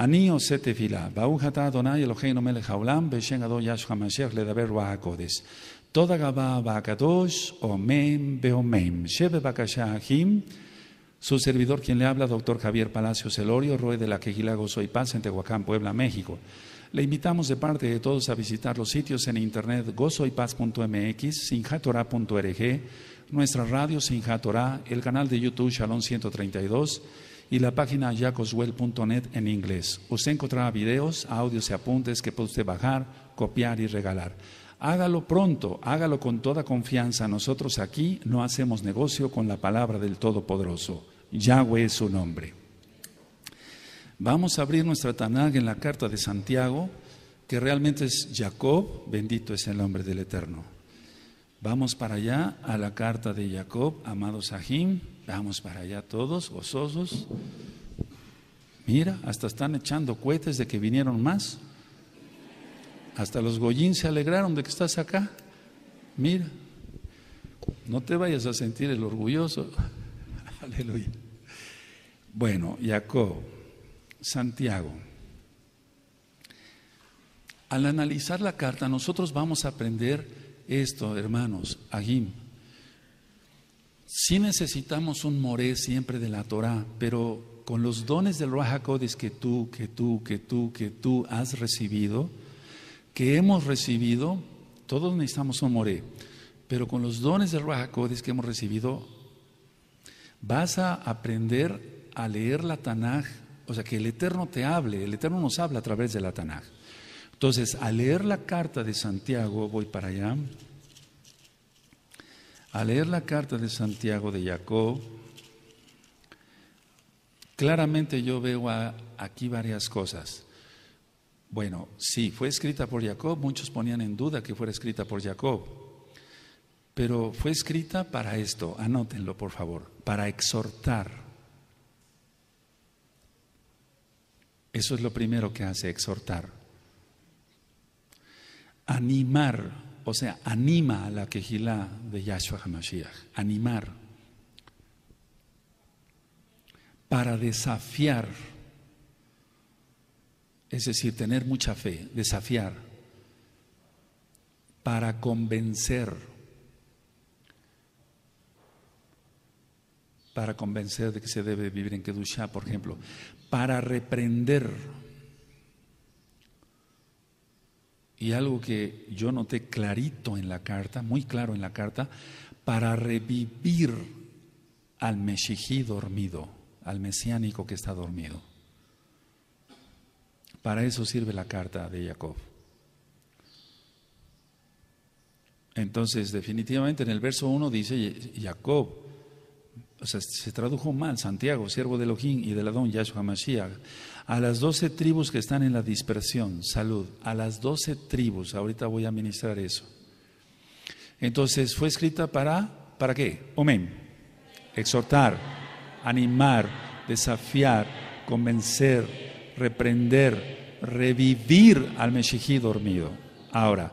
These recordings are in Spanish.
Su servidor, quien le habla, doctor Javier Palacios Celorio, rue de la Quejila Gozo y Paz, en Tehuacán, Puebla, México. Le invitamos de parte de todos a visitar los sitios en internet gozoypaz.mx, sinjatora.org, nuestra radio Sinjatora, el canal de YouTube Shalom 132, y la página jacoswell.net en inglés. Usted encontrará videos, audios y apuntes que puede usted bajar, copiar y regalar. Hágalo pronto, hágalo con toda confianza. Nosotros aquí no hacemos negocio con la palabra del Todopoderoso. Yahweh es su nombre. Vamos a abrir nuestra Tanag en la carta de Santiago, que realmente es Jacob, bendito es el nombre del Eterno. Vamos para allá a la carta de Jacob, amado Sahim. Vamos para allá todos, gozosos. Mira, hasta están echando cohetes de que vinieron más. Hasta los Goyín se alegraron de que estás acá. Mira, no te vayas a sentir el orgulloso. Aleluya. Bueno, Jacob, Santiago. Al analizar la carta, nosotros vamos a aprender esto, hermanos, Agim si necesitamos un moré siempre de la Torah, pero con los dones del Ruach codice que tú, que tú, que tú, que tú has recibido, que hemos recibido, todos necesitamos un moré, pero con los dones del Ruach codice que hemos recibido, vas a aprender a leer la Tanaj, o sea, que el Eterno te hable, el Eterno nos habla a través de la Tanaj. Entonces, a leer la carta de Santiago, voy para allá, al leer la carta de Santiago de Jacob, claramente yo veo aquí varias cosas. Bueno, sí, fue escrita por Jacob, muchos ponían en duda que fuera escrita por Jacob, pero fue escrita para esto, anótenlo por favor, para exhortar. Eso es lo primero que hace, exhortar. Animar o sea, anima a la quejila de Yahshua HaMashiach, animar para desafiar, es decir, tener mucha fe, desafiar, para convencer, para convencer de que se debe vivir en Kedusha, por ejemplo, para reprender y algo que yo noté clarito en la carta, muy claro en la carta, para revivir al mesijí dormido, al mesiánico que está dormido. Para eso sirve la carta de Jacob. Entonces, definitivamente en el verso 1 dice Jacob, o sea, se tradujo mal, Santiago, siervo de Elohim y de Adón, Yahshua Mashiach, a las doce tribus que están en la dispersión, salud, a las doce tribus, ahorita voy a ministrar eso. Entonces fue escrita para, ¿para qué? Omen. Exhortar, animar, desafiar, convencer, reprender, revivir al Meshijí dormido. Ahora,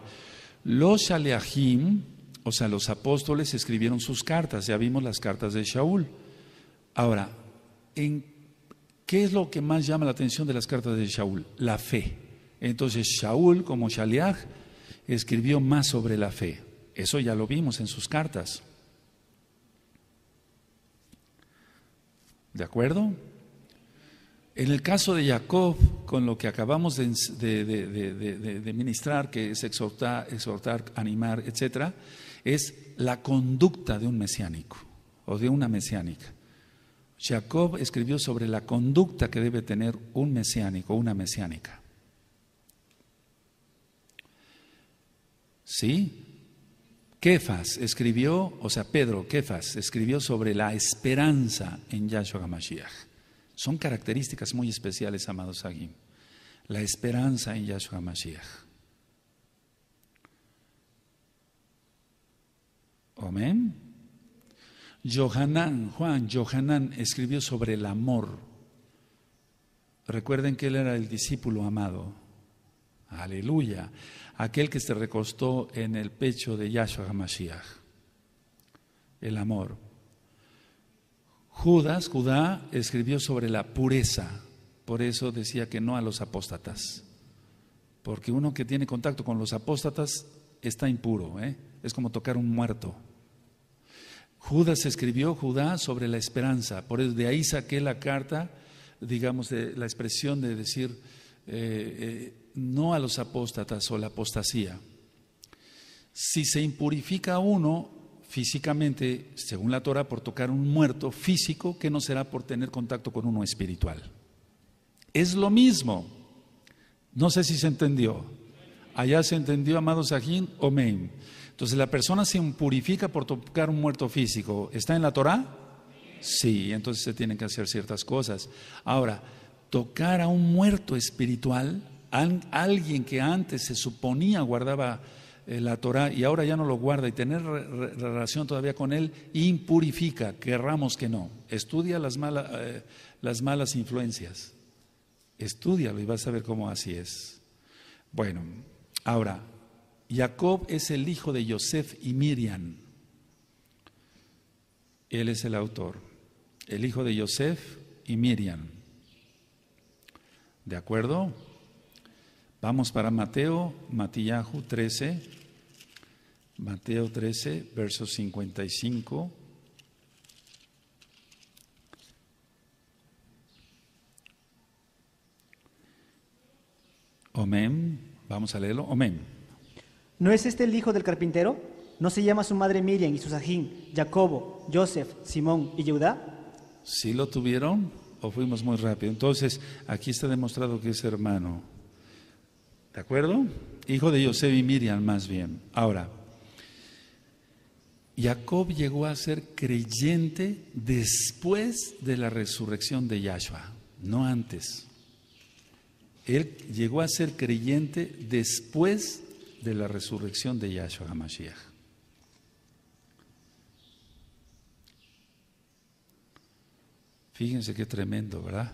los Shaleahim, o sea, los apóstoles escribieron sus cartas, ya vimos las cartas de Shaul. Ahora, ¿en qué? ¿Qué es lo que más llama la atención de las cartas de Shaul? La fe. Entonces Shaul, como Shaliach, escribió más sobre la fe. Eso ya lo vimos en sus cartas. ¿De acuerdo? En el caso de Jacob, con lo que acabamos de, ministrar, que es exhortar, exhortar, animar, etc., es la conducta de un mesiánico o de una mesiánica. Jacob escribió sobre la conducta que debe tener un mesiánico, una mesiánica. ¿Sí? Kefas escribió, o sea, Pedro Kefas escribió sobre la esperanza en Yahshua HaMashiach. Son características muy especiales, amados Agim. La esperanza en Yahshua HaMashiach. Amén. Johanán, Juan, Johanan escribió sobre el amor. Recuerden que él era el discípulo amado. Aleluya. Aquel que se recostó en el pecho de Yahshua HaMashiach. El amor. Judas, Judá, escribió sobre la pureza. Por eso decía que no a los apóstatas. Porque uno que tiene contacto con los apóstatas está impuro. ¿eh? Es como tocar un muerto. Judas escribió Judá sobre la esperanza, por eso de ahí saqué la carta, digamos, de la expresión de decir eh, eh, no a los apóstatas o la apostasía. Si se impurifica uno físicamente, según la Torah, por tocar un muerto físico, que no será por tener contacto con uno espiritual. Es lo mismo. No sé si se entendió. Allá se entendió, amado o Omeim. Entonces la persona se impurifica por tocar un muerto físico. ¿Está en la Torá? Sí, entonces se tienen que hacer ciertas cosas. Ahora, tocar a un muerto espiritual, alguien que antes se suponía guardaba eh, la Torá y ahora ya no lo guarda y tener relación todavía con él impurifica, querramos que no. Estudia las, malas, eh, las malas influencias. Estúdialo y vas a ver cómo así es. Bueno, ahora, Jacob es el hijo de Yosef y Miriam. Él es el autor, el hijo de Yosef y Miriam. ¿De acuerdo? Vamos para Mateo, Matillahu 13, Mateo 13, verso 55. Amén. Vamos a leerlo. Omén. ¿No es este el hijo del carpintero? ¿No se llama su madre Miriam y su ajín, Jacobo, Joseph, Simón y Judá? ¿Sí lo tuvieron o fuimos muy rápido? Entonces, aquí está demostrado que es hermano. ¿De acuerdo? Hijo de Joseph y Miriam, más bien. Ahora, Jacob llegó a ser creyente después de la resurrección de Yahshua, no antes. Él llegó a ser creyente después de de la resurrección de Yahshua HaMashiach. Fíjense qué tremendo, ¿verdad?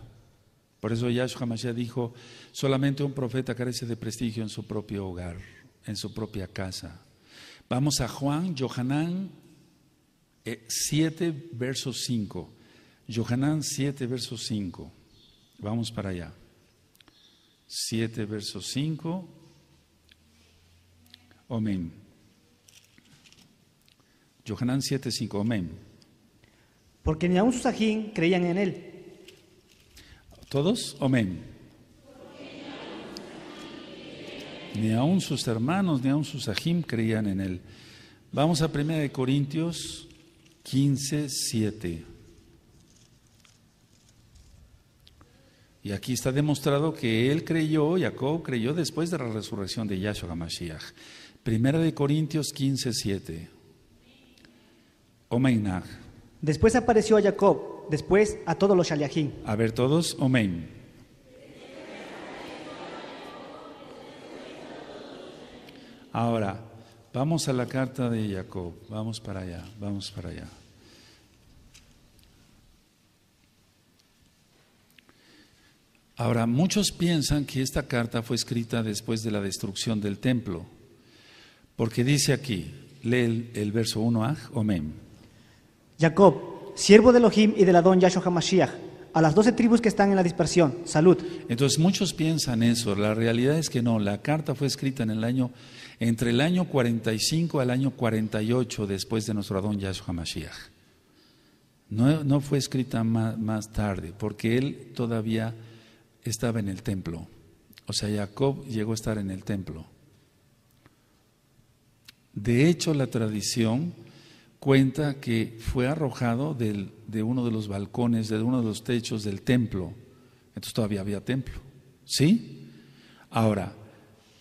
Por eso Yahshua HaMashiach dijo, solamente un profeta carece de prestigio en su propio hogar, en su propia casa. Vamos a Juan, Johanán 7, eh, verso 5. Johanán 7, verso 5. Vamos para allá. 7, verso 5. Amén. Johanán 7:5, amén. Porque ni aun sus ajín creían en él. ¿Todos? Amén. Ni aún sus hermanos, ni aun sus ajín creían en él. Vamos a 1 Corintios 15:7. Y aquí está demostrado que él creyó, Jacob creyó después de la resurrección de Yahshua Mashiach. Primera de Corintios 15, 7. Después apareció a Jacob, después a todos los shaliachim. A ver todos, Omein. Ahora, vamos a la carta de Jacob, vamos para allá, vamos para allá. Ahora, muchos piensan que esta carta fue escrita después de la destrucción del templo. Porque dice aquí, lee el, verso 1 ah, Omen. Jacob, siervo de Elohim y del Adón Yahshua a las doce tribus que están en la dispersión. Salud. Entonces muchos piensan eso, la realidad es que no, la carta fue escrita en el año entre el año 45 al año 48 después de nuestro Adón Yahshua Mashiach. No, fue escrita más, tarde, porque él todavía estaba en el templo. O sea, Jacob llegó a estar en el templo. De hecho, la tradición cuenta que fue arrojado de uno de los balcones, de uno de los techos del templo. Entonces todavía había templo. ¿Sí? Ahora,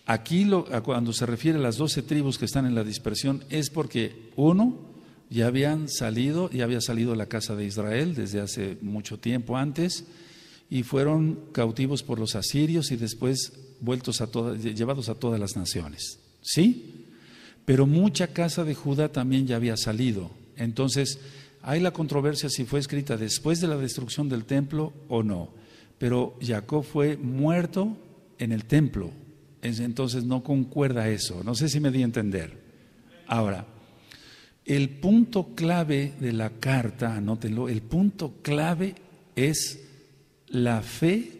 aquí cuando se refiere a las doce tribus que están en la dispersión es porque, uno, ya habían salido, ya había salido la casa de Israel desde hace mucho tiempo antes, y fueron cautivos por los asirios y después vueltos llevados a todas las naciones. ¿Sí? Pero mucha casa de Judá también ya había salido. Entonces, hay la controversia si fue escrita después de la destrucción del templo o no. Pero Jacob fue muerto en el templo. Entonces no concuerda eso. No sé si me di a entender. Ahora, el punto clave de la carta, anótenlo, el punto clave es la fe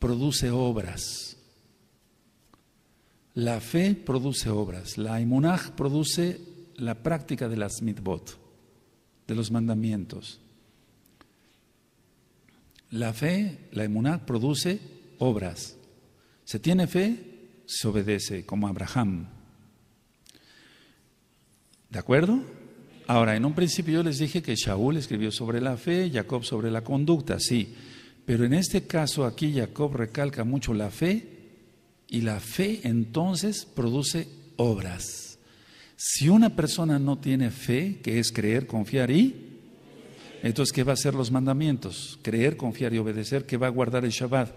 produce obras. La fe produce obras, la imunaj produce la práctica de las mitbot, de los mandamientos. La fe, la imunaj produce obras. Se tiene fe, se obedece, como Abraham. ¿De acuerdo? Ahora, en un principio yo les dije que Shaul escribió sobre la fe, Jacob sobre la conducta, sí. Pero en este caso aquí Jacob recalca mucho la fe y la fe entonces produce obras. Si una persona no tiene fe, que es creer, confiar y... Entonces, ¿qué va a hacer los mandamientos? Creer, confiar y obedecer, que va a guardar el Shabbat,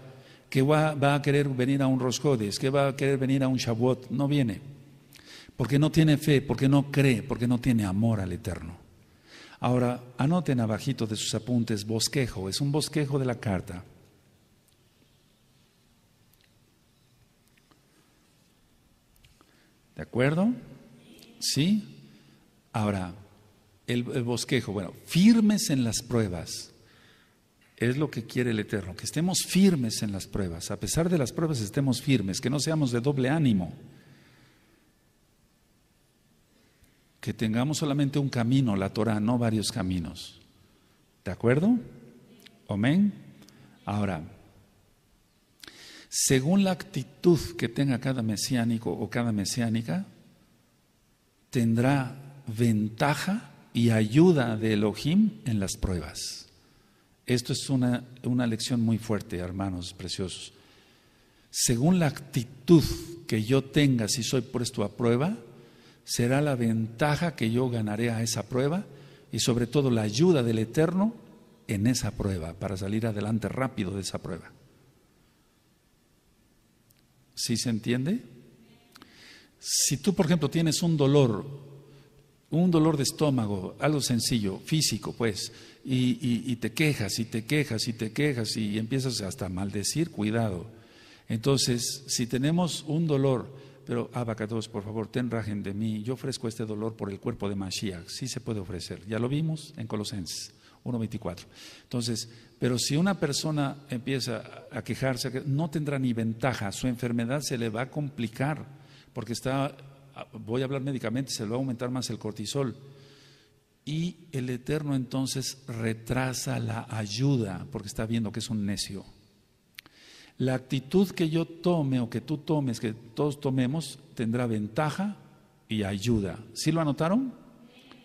que va, a querer venir a un Roscodes? que va a querer venir a un Shavuot, no viene. Porque no tiene fe, porque no cree, porque no tiene amor al Eterno. Ahora, anoten abajito de sus apuntes bosquejo, es un bosquejo de la carta. ¿De acuerdo? ¿Sí? Ahora, el, bosquejo, bueno, firmes en las pruebas. Es lo que quiere el Eterno, que estemos firmes en las pruebas. A pesar de las pruebas, estemos firmes, que no seamos de doble ánimo. Que tengamos solamente un camino, la Torah, no varios caminos. ¿De acuerdo? Amén. Ahora, según la actitud que tenga cada mesiánico o cada mesiánica, tendrá ventaja y ayuda de Elohim en las pruebas. Esto es una, una lección muy fuerte, hermanos preciosos. Según la actitud que yo tenga si soy puesto a prueba, será la ventaja que yo ganaré a esa prueba y sobre todo la ayuda del Eterno en esa prueba, para salir adelante rápido de esa prueba. ¿Sí se entiende? Si tú, por ejemplo, tienes un dolor, un dolor de estómago, algo sencillo, físico, pues, y, te quejas, y te quejas, y te quejas, y empiezas hasta a maldecir, cuidado. Entonces, si tenemos un dolor, pero abacados, por favor, ten rajen de mí, yo ofrezco este dolor por el cuerpo de Mashiach, sí se puede ofrecer, ya lo vimos en Colosenses 1.24. Entonces, pero si una persona empieza a quejarse, no tendrá ni ventaja, su enfermedad se le va a complicar, porque está, ah, voy a hablar médicamente, se le va a aumentar más el cortisol. Y el Eterno entonces retrasa la ayuda, porque está viendo que es un necio. La actitud que yo tome o que tú tomes, que todos tomemos, tendrá ventaja y ayuda. ¿Sí lo anotaron?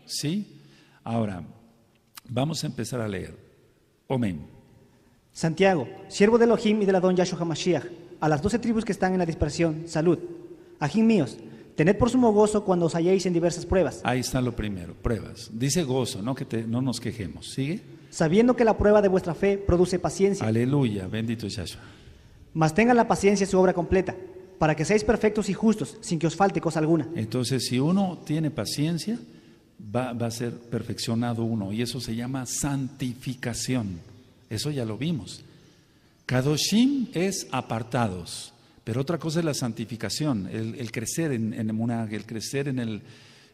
Sí. Ahora, vamos a empezar a leer. Amén. Santiago, siervo de Elohim y de la don Yahshua Mashiach, a las doce tribus que están en la dispersión, salud. Ajín míos, tened por sumo gozo cuando os halléis en diversas pruebas. Ahí está lo primero, pruebas. Dice gozo, no que no nos quejemos. ¿Sigue? Sabiendo que la prueba de vuestra fe produce paciencia. Aleluya, bendito Yahshua. Mas tengan la paciencia su obra completa, para que seáis perfectos y justos, sin que os falte cosa alguna. Entonces, si uno tiene paciencia, va, a ser perfeccionado uno. Y eso se llama santificación. Eso ya lo vimos. Kadoshim es apartados, pero otra cosa es la santificación, el, crecer en, en munag, el crecer en el,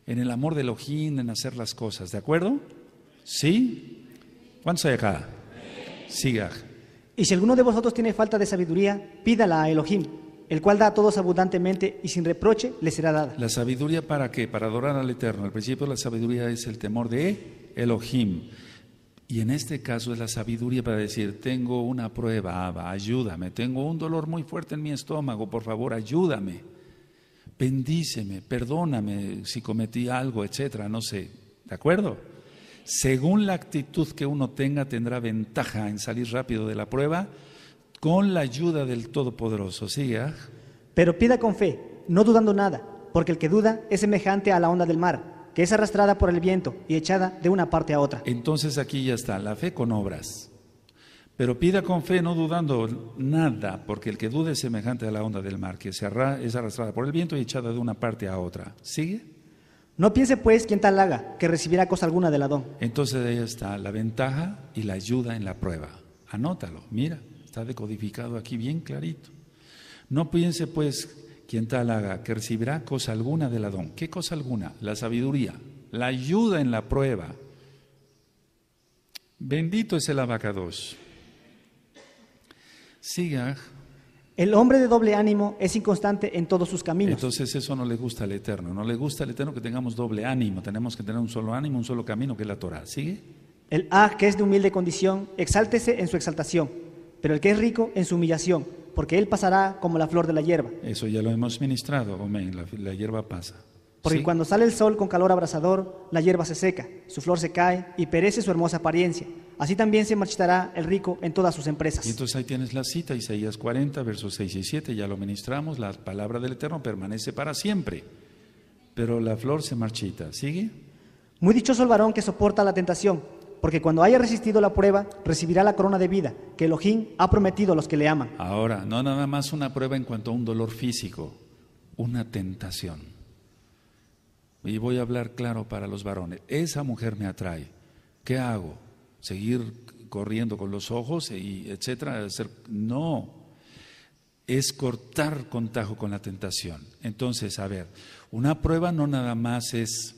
en el amor de ojín, en hacer las cosas, ¿de acuerdo? ¿Sí? ¿Cuántos hay acá? Siga. Y si alguno de vosotros tiene falta de sabiduría, pídala a Elohim el cual da a todos abundantemente y sin reproche le será dada. ¿La sabiduría para qué? Para adorar al Eterno. El principio de la sabiduría es el temor de Elohim. Y en este caso es la sabiduría para decir, tengo una prueba, Abba, ayúdame, tengo un dolor muy fuerte en mi estómago, por favor, ayúdame, bendíceme, perdóname si cometí algo, etcétera, no sé, ¿de acuerdo? Según la actitud que uno tenga, tendrá ventaja en salir rápido de la prueba con la ayuda del Todopoderoso. Siga. Ah? Pero pida con fe, no dudando nada, porque el que duda es semejante a la onda del mar, que es arrastrada por el viento y echada de una parte a otra. Entonces aquí ya está, la fe con obras. Pero pida con fe, no dudando nada, porque el que duda es semejante a la onda del mar, que es arrastrada por el viento y echada de una parte a otra. ¿Sigue? No piense pues quien tal haga, que recibirá cosa alguna la Adón. Entonces ahí está la ventaja y la ayuda en la prueba. Anótalo, mira. Está decodificado aquí bien clarito. No piense pues quien tal haga que recibirá cosa alguna del Adón. ¿Qué cosa alguna? La sabiduría, la ayuda en la prueba. Bendito es el abacados. Siga. El hombre de doble ánimo es inconstante en todos sus caminos. Entonces eso no le gusta al Eterno. No le gusta al Eterno que tengamos doble ánimo. Tenemos que tener un solo ánimo, un solo camino que es la Torah. ¿Sigue? El A, que es de humilde condición, exáltese en su exaltación pero el que es rico en su humillación, porque él pasará como la flor de la hierba. Eso ya lo hemos ministrado, amén, la, hierba pasa. Porque cuando sale el sol con calor abrasador, la hierba se seca, su flor se cae y perece su hermosa apariencia. Así también se marchitará el rico en todas sus empresas. Y entonces ahí tienes la cita, Isaías 40, versos 6 y 7, ya lo ministramos, la palabra del Eterno permanece para siempre, pero la flor se marchita. ¿Sigue? Muy dichoso el varón que soporta la tentación, porque cuando haya resistido la prueba, recibirá la corona de vida que Elohim ha prometido a los que le aman. Ahora, no nada más una prueba en cuanto a un dolor físico, una tentación. Y voy a hablar claro para los varones. Esa mujer me atrae. ¿Qué hago? ¿Seguir corriendo con los ojos y etcétera? No. Es cortar contajo con la tentación. Entonces, a ver, una prueba no nada más es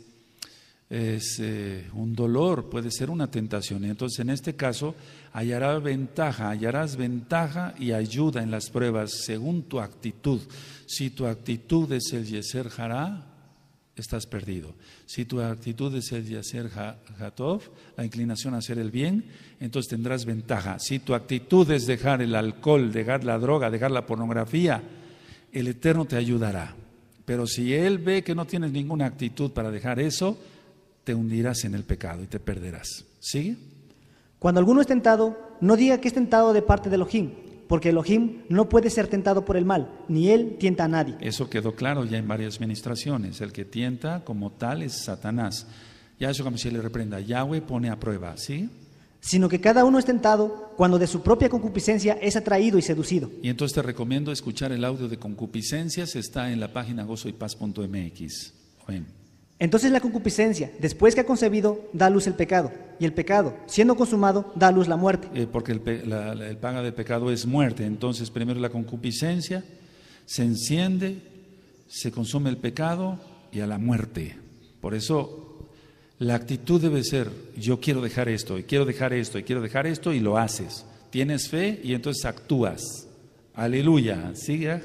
es eh, un dolor, puede ser una tentación. Entonces, en este caso, hallará ventaja, hallarás ventaja y ayuda en las pruebas según tu actitud. Si tu actitud es el yeser Jara, estás perdido. Si tu actitud es el yeser jatov, la inclinación a hacer el bien, entonces tendrás ventaja. Si tu actitud es dejar el alcohol, dejar la droga, dejar la pornografía, el Eterno te ayudará. Pero si Él ve que no tienes ninguna actitud para dejar eso, te hundirás en el pecado y te perderás. ¿Sigue? Cuando alguno es tentado, no diga que es tentado de parte de Elohim, porque Elohim no puede ser tentado por el mal, ni él tienta a nadie. Eso quedó claro ya en varias ministraciones. El que tienta como tal es Satanás. Ya eso como si le reprenda. Yahweh pone a prueba, ¿sí? Sino que cada uno es tentado cuando de su propia concupiscencia es atraído y seducido. Y entonces te recomiendo escuchar el audio de concupiscencias, está en la página gozoypaz.mx. Bueno. Entonces la concupiscencia, después que ha concebido, da luz el pecado. Y el pecado, siendo consumado, da luz la muerte. Eh, porque el, paga del pecado es muerte. Entonces primero la concupiscencia se enciende, se consume el pecado y a la muerte. Por eso la actitud debe ser, yo quiero dejar esto, y quiero dejar esto, y quiero dejar esto, y lo haces. Tienes fe y entonces actúas. Aleluya. Sigue.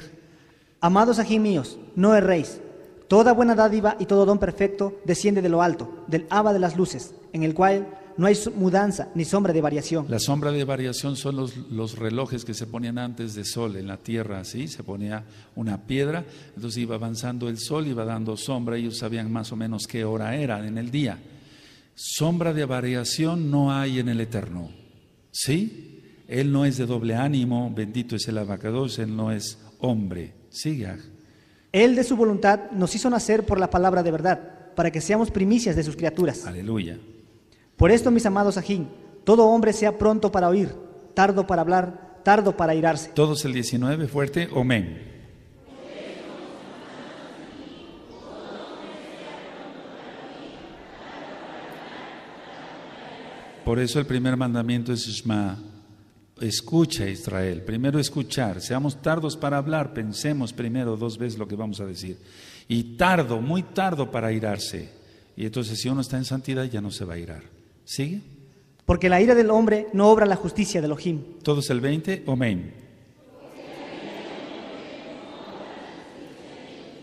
Amados ají míos, no erréis Toda buena dádiva y todo don perfecto desciende de lo alto, del aba de las luces, en el cual no hay mudanza ni sombra de variación. La sombra de variación son los, relojes que se ponían antes de sol en la tierra, así, se ponía una piedra, entonces iba avanzando el sol, iba dando sombra, ellos sabían más o menos qué hora era en el día. Sombra de variación no hay en el Eterno, ¿sí? Él no es de doble ánimo, bendito es el abacados, él no es hombre, siga. Él de su voluntad nos hizo nacer por la palabra de verdad, para que seamos primicias de sus criaturas. Aleluya. Por esto, mis amados ajín, todo hombre sea pronto para oír, tardo para hablar, tardo para irarse. Todos el 19, fuerte, amén. Por eso el primer mandamiento es Ismael. Escucha Israel, primero escuchar, seamos tardos para hablar, pensemos primero dos veces lo que vamos a decir. Y tardo, muy tardo para irarse. Y entonces si uno está en santidad ya no se va a irar. ¿Sigue? Porque la ira del hombre no obra la justicia del Ojim. Todos el 20, amén.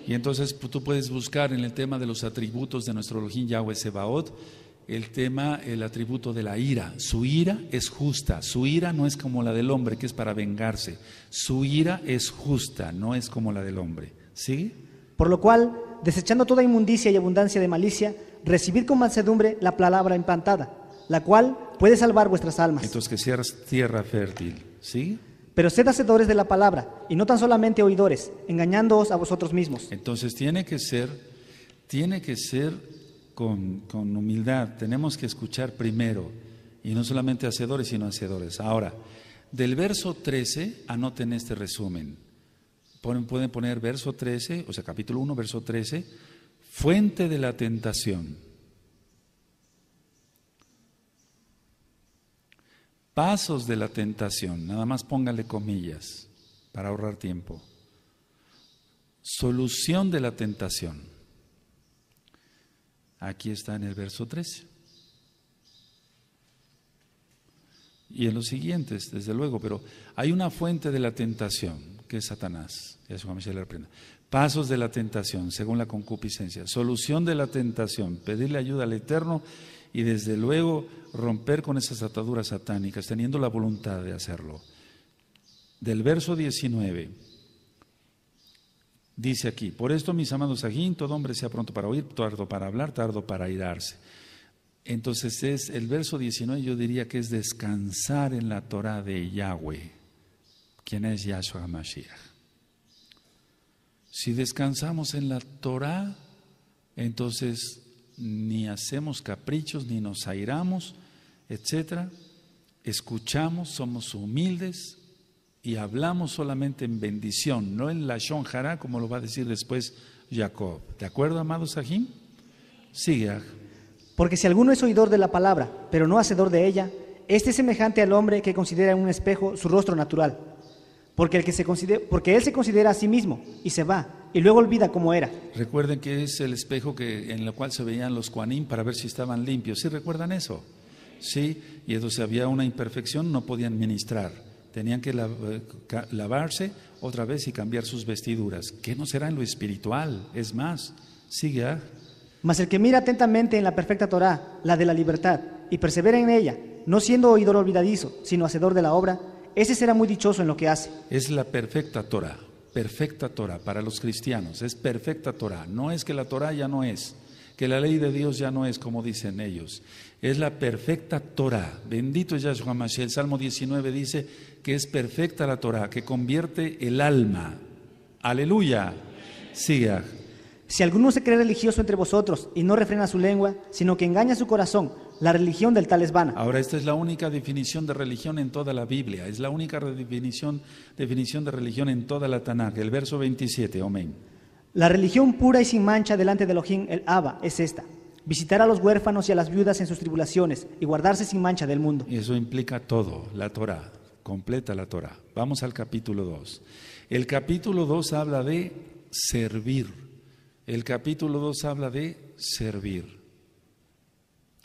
Y entonces tú puedes buscar en el tema de los atributos de nuestro Elohim Yahweh Sebaot el tema, el atributo de la ira. Su ira es justa, su ira no es como la del hombre, que es para vengarse. Su ira es justa, no es como la del hombre. ¿sí? Por lo cual, desechando toda inmundicia y abundancia de malicia, recibid con mansedumbre la palabra implantada, la cual puede salvar vuestras almas. Entonces que seas tierra fértil, ¿sí? Pero sed hacedores de la palabra, y no tan solamente oidores, engañándoos a vosotros mismos. Entonces tiene que ser, tiene que ser con, humildad, tenemos que escuchar primero, y no solamente hacedores, sino hacedores. Ahora, del verso 13, anoten este resumen. pueden poner verso 13, o sea, capítulo 1, verso 13, fuente de la tentación. Pasos de la tentación, nada más póngale comillas para ahorrar tiempo. Solución de la tentación. Aquí está en el verso 3 Y en los siguientes, desde luego, pero hay una fuente de la tentación, que es Satanás. Pasos de la tentación, según la concupiscencia. Solución de la tentación, pedirle ayuda al Eterno y desde luego romper con esas ataduras satánicas, teniendo la voluntad de hacerlo. Del verso 19 Dice aquí, por esto mis amados ajín, todo hombre sea pronto para oír, tardo para hablar, tardo para airarse Entonces es el verso 19, yo diría que es descansar en la Torah de Yahweh, quien es Yahshua Mashiach. Si descansamos en la Torah, entonces ni hacemos caprichos, ni nos airamos, etcétera. Escuchamos, somos humildes, y hablamos solamente en bendición, no en la Shonjara, como lo va a decir después Jacob. ¿De acuerdo, amado Sahim? Sigue. Ah. Porque si alguno es oidor de la palabra, pero no hacedor de ella, este es semejante al hombre que considera en un espejo su rostro natural. Porque, el que se considera, porque él se considera a sí mismo y se va, y luego olvida cómo era. Recuerden que es el espejo que, en el cual se veían los cuanín para ver si estaban limpios. ¿Sí recuerdan eso? Sí, y entonces había una imperfección, no podían ministrar tenían que eh, lavarse otra vez y cambiar sus vestiduras. que no será en lo espiritual? Es más, sigue. Mas el que mira atentamente en la perfecta Torá, la de la libertad, y persevera en ella, no siendo oidor olvidadizo, sino hacedor de la obra, ese será muy dichoso en lo que hace. Es la perfecta Torá, perfecta Torá para los cristianos, es perfecta Torá. No es que la Torá ya no es, que la ley de Dios ya no es como dicen ellos, es la perfecta Torah. Bendito es Yahshua Mashiach. El Salmo 19 dice que es perfecta la Torah, que convierte el alma. Aleluya. Siga. Si alguno se cree religioso entre vosotros y no refrena su lengua, sino que engaña su corazón, la religión del tal es vana. Ahora, esta es la única definición de religión en toda la Biblia, es la única definición, definición de religión en toda la Tanakh, el verso 27, amén. La religión pura y sin mancha delante de Elohim, el Abba, es esta. Visitar a los huérfanos y a las viudas en sus tribulaciones y guardarse sin mancha del mundo. Y eso implica todo, la Torah, completa la Torah. Vamos al capítulo 2. El capítulo 2 habla de servir. El capítulo 2 habla de servir.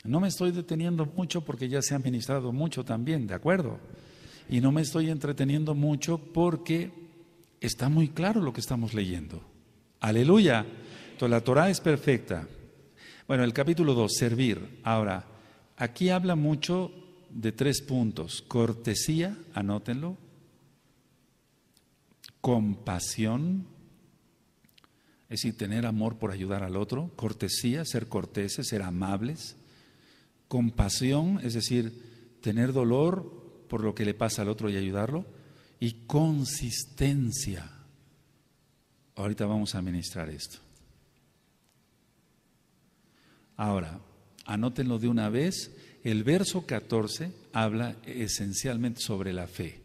No me estoy deteniendo mucho porque ya se ha ministrado mucho también, ¿de acuerdo? Y no me estoy entreteniendo mucho porque está muy claro lo que estamos leyendo. Aleluya. Entonces la Torah es perfecta. Bueno, el capítulo 2, servir. Ahora, aquí habla mucho de tres puntos. Cortesía, anótenlo. Compasión, es decir, tener amor por ayudar al otro. Cortesía, ser corteses, ser amables. Compasión, es decir, tener dolor por lo que le pasa al otro y ayudarlo. Y consistencia Ahorita vamos a ministrar esto. Ahora, anótenlo de una vez, el verso 14 habla esencialmente sobre la fe,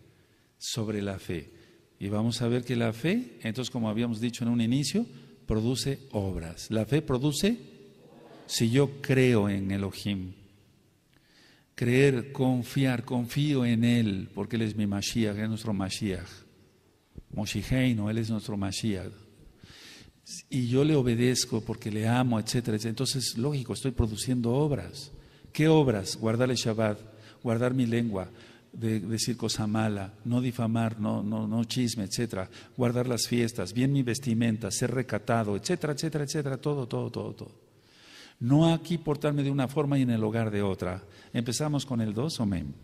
sobre la fe. Y vamos a ver que la fe, entonces como habíamos dicho en un inicio, produce obras. La fe produce, si yo creo en Elohim, creer, confiar, confío en Él, porque Él es mi Mashiach, es nuestro Mashiach. Moshiheino, Él es nuestro Mashiach y yo le obedezco porque le amo, etcétera, etcétera, entonces, lógico, estoy produciendo obras. ¿Qué obras? Guardar el Shabbat, guardar mi lengua, decir cosa mala, no difamar, no, no, chisme, etcétera, guardar las fiestas, bien mi vestimenta, ser recatado, etcétera, etcétera, etcétera, todo, todo, todo, todo. No aquí portarme de una forma y en el hogar de otra. Empezamos con el 2, amén.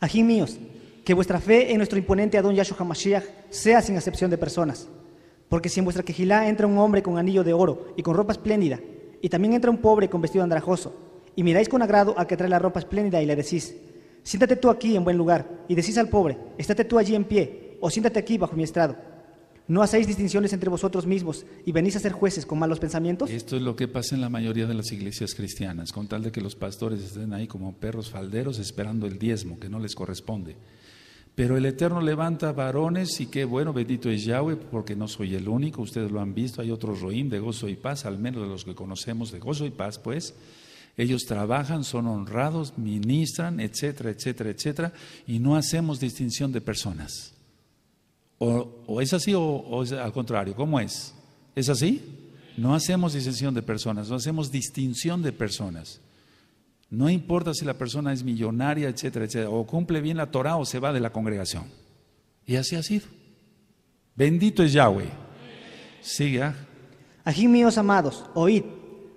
Ají míos, que vuestra fe en nuestro imponente Adon Yahshua Hamashiach sea sin excepción de personas. Porque si en vuestra quejilá entra un hombre con anillo de oro y con ropa espléndida, y también entra un pobre con vestido andrajoso, y miráis con agrado al que trae la ropa espléndida y le decís, siéntate tú aquí en buen lugar, y decís al pobre, estate tú allí en pie, o siéntate aquí bajo mi estrado. ¿No hacéis distinciones entre vosotros mismos y venís a ser jueces con malos pensamientos? Esto es lo que pasa en la mayoría de las iglesias cristianas, con tal de que los pastores estén ahí como perros falderos esperando el diezmo que no les corresponde. Pero el Eterno levanta varones y qué bueno, bendito es Yahweh, porque no soy el único, ustedes lo han visto, hay otros roín de gozo y paz, al menos de los que conocemos de gozo y paz, pues. Ellos trabajan, son honrados, ministran, etcétera, etcétera, etcétera, y no hacemos distinción de personas. ¿O, es así o, o es al contrario? ¿Cómo es? ¿Es así? No hacemos distinción de personas, no hacemos distinción de personas. No importa si la persona es millonaria, etcétera, etcétera, o cumple bien la Torah o se va de la congregación. Y así ha sido. Bendito es Yahweh. Siga. ¿ah? Ají míos amados, oíd.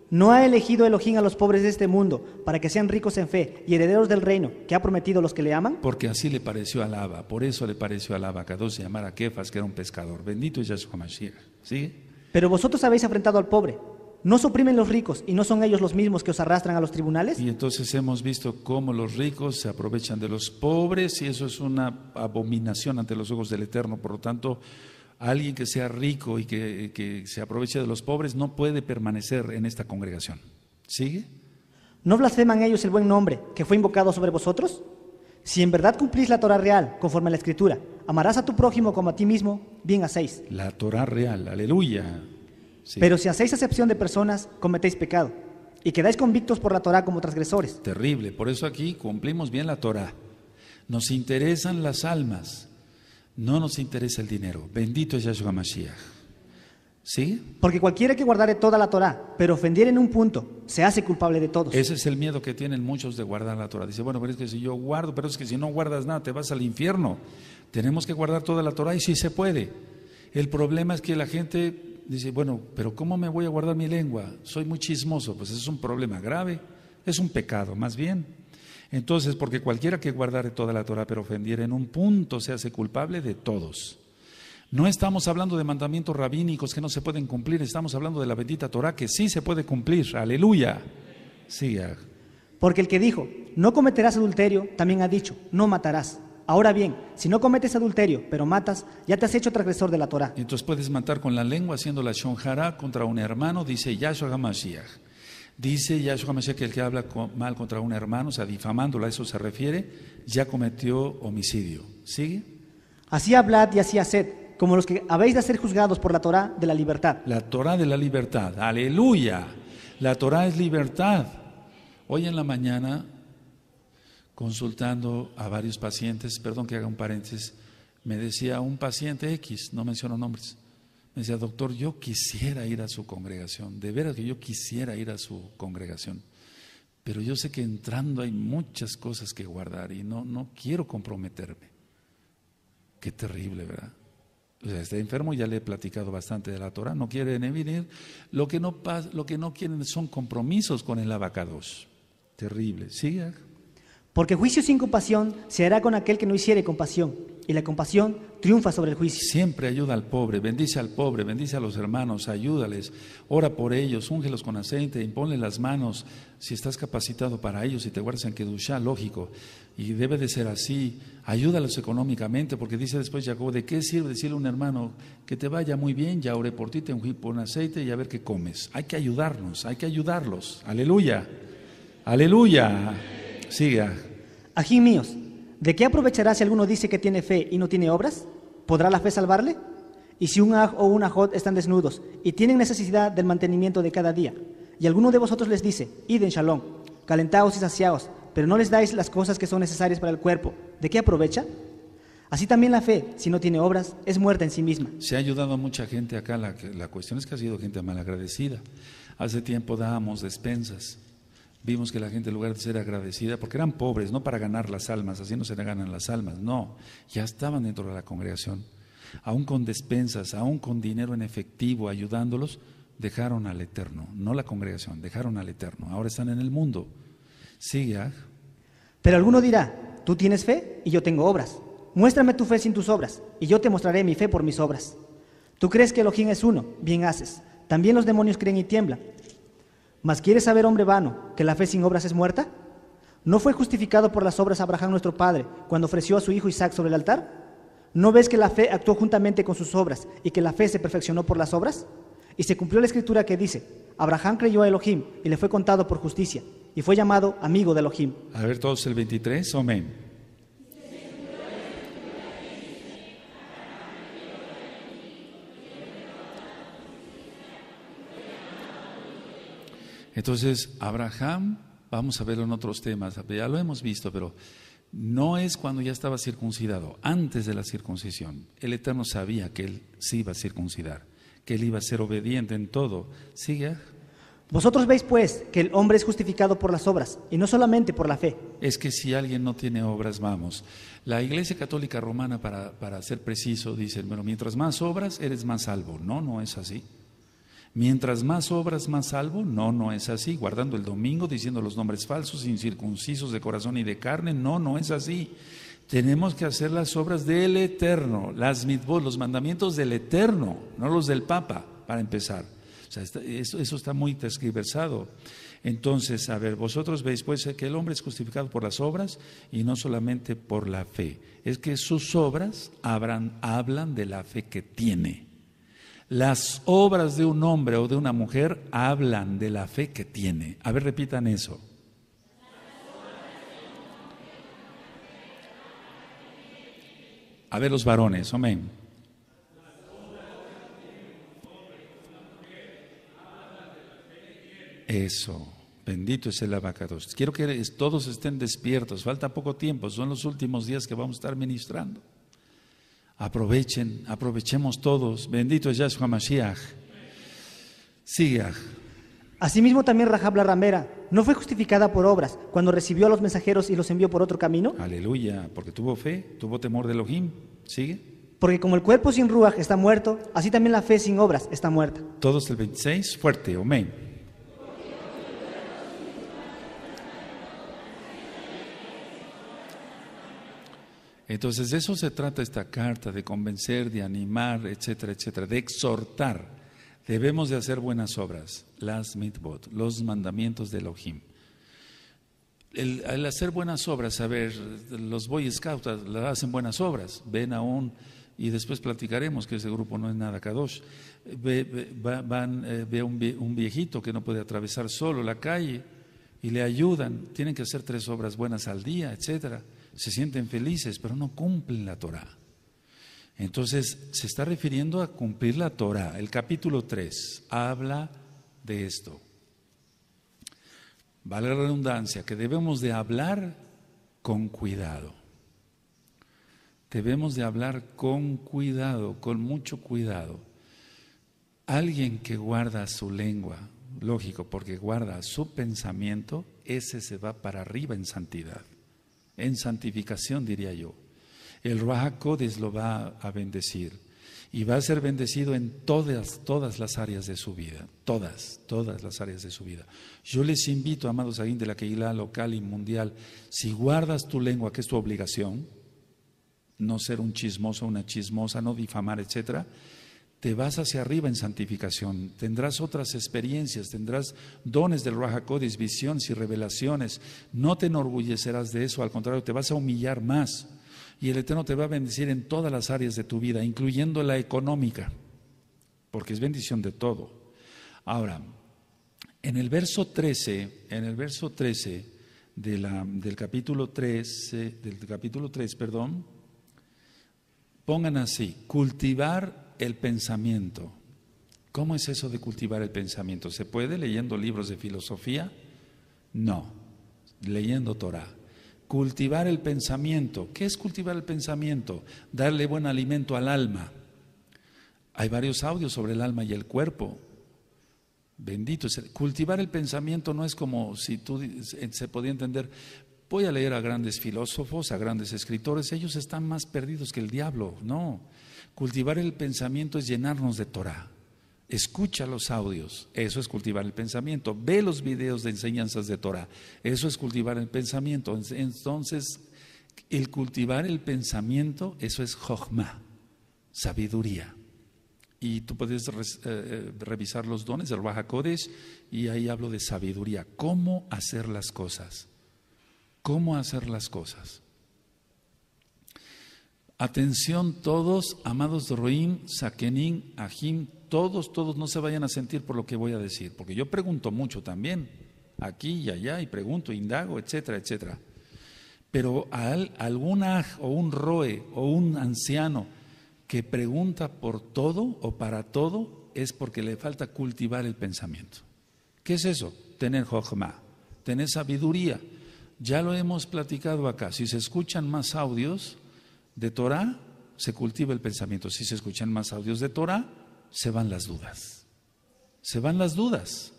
No ha elegido Elohim a los pobres de este mundo para que sean ricos en fe y herederos del reino que ha prometido los que le aman. Porque así le pareció a Lava, por eso le pareció a Lava, que a dos se llamara Kefas, que era un pescador. Bendito es Yahshua Mashiach. ¿Sigue? Pero vosotros habéis enfrentado al pobre ¿No suprimen los ricos y no son ellos los mismos que os arrastran a los tribunales? Y entonces hemos visto cómo los ricos se aprovechan de los pobres y eso es una abominación ante los ojos del Eterno. Por lo tanto, alguien que sea rico y que, que se aproveche de los pobres no puede permanecer en esta congregación. ¿Sigue? ¿No blasfeman ellos el buen nombre que fue invocado sobre vosotros? Si en verdad cumplís la Torah real, conforme a la Escritura, amarás a tu prójimo como a ti mismo, bien hacéis. La Torah real, aleluya. Pero si hacéis acepción de personas, cometéis pecado y quedáis convictos por la Torah como transgresores. Terrible, por eso aquí cumplimos bien la Torah. Nos interesan las almas, no nos interesa el dinero. Bendito es Yahshua Mashiach. ¿Sí? Porque cualquiera que guardare toda la Torah, pero ofendiera en un punto, se hace culpable de todos. Ese es el miedo que tienen muchos de guardar la Torah. Dice, bueno, pero es que si yo guardo, pero es que si no guardas nada, te vas al infierno. Tenemos que guardar toda la Torah y si sí se puede. El problema es que la gente dice, bueno, pero ¿cómo me voy a guardar mi lengua? Soy muy chismoso, pues es un problema grave, es un pecado, más bien. Entonces, porque cualquiera que guardare toda la Torah pero ofendiera en un punto se hace culpable de todos. No estamos hablando de mandamientos rabínicos que no se pueden cumplir, estamos hablando de la bendita Torah que sí se puede cumplir. Aleluya. sí Porque el que dijo, no cometerás adulterio, también ha dicho, no matarás. Ahora bien, si no cometes adulterio, pero matas, ya te has hecho transgresor de la Torah. Entonces puedes matar con la lengua haciendo la shonjara contra un hermano, dice Yahshua HaMashiach. Dice Yahshua HaMashiach que el que habla mal contra un hermano, o sea, difamándolo, a eso se refiere, ya cometió homicidio. ¿Sigue? Así hablad y así haced, como los que habéis de ser juzgados por la Torah de la libertad. La Torah de la libertad, aleluya. La Torah es libertad. Hoy en la mañana consultando a varios pacientes, perdón que haga un paréntesis, me decía un paciente X, no menciono nombres, me decía, doctor, yo quisiera ir a su congregación, de veras que yo quisiera ir a su congregación, pero yo sé que entrando hay muchas cosas que guardar y no, no quiero comprometerme. Qué terrible, ¿verdad? O sea, está enfermo, ya le he platicado bastante de la Torah, no quiere venir. Lo que no, lo que no quieren son compromisos con el abacados. Terrible. Sigue. Porque juicio sin compasión se hará con aquel que no hiciere compasión, y la compasión triunfa sobre el juicio. Siempre ayuda al pobre, bendice al pobre, bendice a los hermanos, ayúdales, ora por ellos, úngelos con aceite, imponle las manos si estás capacitado para ellos y te guardas en Kedushá, lógico, y debe de ser así. Ayúdalos económicamente, porque dice después Jacob: ¿de qué sirve decirle a un hermano que te vaya muy bien? Ya oré por ti, te ungí por un aceite y a ver qué comes. Hay que ayudarnos, hay que ayudarlos. Aleluya, aleluya. Siga. Ajín ah. míos, ¿de qué aprovechará si alguno dice que tiene fe y no tiene obras? ¿Podrá la fe salvarle? Y si un aj o una hot están desnudos y tienen necesidad del mantenimiento de cada día, y alguno de vosotros les dice, id en shalom, calentaos y saciaos, pero no les dais las cosas que son necesarias para el cuerpo, ¿de qué aprovecha? Así también la fe, si no tiene obras, es muerta en sí misma. Se ha ayudado a mucha gente acá, la, la cuestión es que ha sido gente malagradecida. Hace tiempo dábamos despensas vimos que la gente en lugar de ser agradecida, porque eran pobres, no para ganar las almas, así no se le ganan las almas, no, ya estaban dentro de la congregación, aún con despensas, aún con dinero en efectivo, ayudándolos, dejaron al Eterno, no la congregación, dejaron al Eterno, ahora están en el mundo. Sigue. ya Pero alguno dirá, tú tienes fe y yo tengo obras, muéstrame tu fe sin tus obras, y yo te mostraré mi fe por mis obras. Tú crees que Elohim es uno, bien haces. También los demonios creen y tiemblan. Mas quieres saber, hombre vano, que la fe sin obras es muerta? ¿No fue justificado por las obras Abraham nuestro padre cuando ofreció a su hijo Isaac sobre el altar? ¿No ves que la fe actuó juntamente con sus obras y que la fe se perfeccionó por las obras? Y se cumplió la escritura que dice, Abraham creyó a Elohim y le fue contado por justicia y fue llamado amigo de Elohim. A ver todos el 23, amén. Entonces, Abraham, vamos a verlo en otros temas, ya lo hemos visto, pero no es cuando ya estaba circuncidado, antes de la circuncisión. El Eterno sabía que él se iba a circuncidar, que él iba a ser obediente en todo. Sigue. Vosotros veis pues que el hombre es justificado por las obras y no solamente por la fe. Es que si alguien no tiene obras, vamos. La Iglesia Católica Romana, para, para ser preciso, dice, bueno, mientras más obras, eres más salvo. No, no es así. Mientras más obras, más salvo. No, no es así. Guardando el domingo, diciendo los nombres falsos, incircuncisos de corazón y de carne. No, no es así. Tenemos que hacer las obras del Eterno, las mitos los mandamientos del Eterno, no los del Papa, para empezar. eso, está muy transversado. Entonces, a ver, vosotros veis pues que el hombre es justificado por las obras y no solamente por la fe. Es que sus obras hablan, hablan de la fe que tiene. Las obras de un hombre o de una mujer hablan de la fe que tiene. A ver, repitan eso. A ver los varones, amén. Eso, bendito es el abacados. Quiero que todos estén despiertos, falta poco tiempo, son los últimos días que vamos a estar ministrando. Aprovechen, aprovechemos todos. Bendito es Yahshua Mashiach. Sigue. Asimismo también Rahab la ramera no fue justificada por obras cuando recibió a los mensajeros y los envió por otro camino. Aleluya, porque tuvo fe, tuvo temor de Elohim. Sigue. Porque como el cuerpo sin ruaj está muerto, así también la fe sin obras está muerta. Todos el 26, fuerte, amén. Entonces, de eso se trata esta carta, de convencer, de animar, etcétera, etcétera, de exhortar. Debemos de hacer buenas obras, las mitbot, los mandamientos de Elohim. El, hacer buenas obras, a ver, los Boy Scouts ah, hacen buenas obras, ven aún, y después platicaremos que ese grupo no es nada Kadosh. Ve, van, eh, ve un viejito que no puede atravesar solo la calle y le ayudan, tienen que hacer tres obras buenas al día, etcétera se sienten felices, pero no cumplen la Torah. Entonces, se está refiriendo a cumplir la Torah. El capítulo 3 habla de esto. Vale la redundancia, que debemos de hablar con cuidado. Debemos de hablar con cuidado, con mucho cuidado. Alguien que guarda su lengua, lógico, porque guarda su pensamiento, ese se va para arriba en santidad en santificación, diría yo. El Ruach lo va a bendecir y va a ser bendecido en todas, todas las áreas de su vida, todas, todas las áreas de su vida. Yo les invito, amados alguien de la Keilah local y mundial, si guardas tu lengua, que es tu obligación, no ser un chismoso, una chismosa, no difamar, etcétera, te vas hacia arriba en santificación, tendrás otras experiencias, tendrás dones del Raja Kodis, visiones y revelaciones. No te enorgullecerás de eso, al contrario, te vas a humillar más. Y el Eterno te va a bendecir en todas las áreas de tu vida, incluyendo la económica, porque es bendición de todo. Ahora, en el verso 13, en el verso 13 de la, del capítulo 3, del capítulo 3, perdón, pongan así, cultivar el pensamiento. ¿Cómo es eso de cultivar el pensamiento? ¿Se puede leyendo libros de filosofía? No, leyendo Torah. Cultivar el pensamiento. ¿Qué es cultivar el pensamiento? Darle buen alimento al alma. Hay varios audios sobre el alma y el cuerpo. Bendito es. Cultivar el pensamiento no es como si tú se podía entender. Voy a leer a grandes filósofos, a grandes escritores. Ellos están más perdidos que el diablo. No. Cultivar el pensamiento es llenarnos de Torah. Escucha los audios, eso es cultivar el pensamiento. Ve los videos de enseñanzas de Torah, eso es cultivar el pensamiento. Entonces, el cultivar el pensamiento, eso es jochma, sabiduría. Y tú puedes eh, eh, revisar los dones del Baja Kodesh y ahí hablo de sabiduría, cómo hacer las cosas. Cómo hacer las cosas. Atención todos, amados de Roim, Saquenim, Ajim, todos, todos no se vayan a sentir por lo que voy a decir, porque yo pregunto mucho también, aquí y allá, y pregunto, indago, etcétera, etcétera. Pero al algún aj o un roe o un anciano que pregunta por todo o para todo es porque le falta cultivar el pensamiento. ¿Qué es eso? Tener jochma, tener sabiduría. Ya lo hemos platicado acá. Si se escuchan más audios, de Torah se cultiva el pensamiento. Si se escuchan más audios de Torah, se van las dudas. Se van las dudas.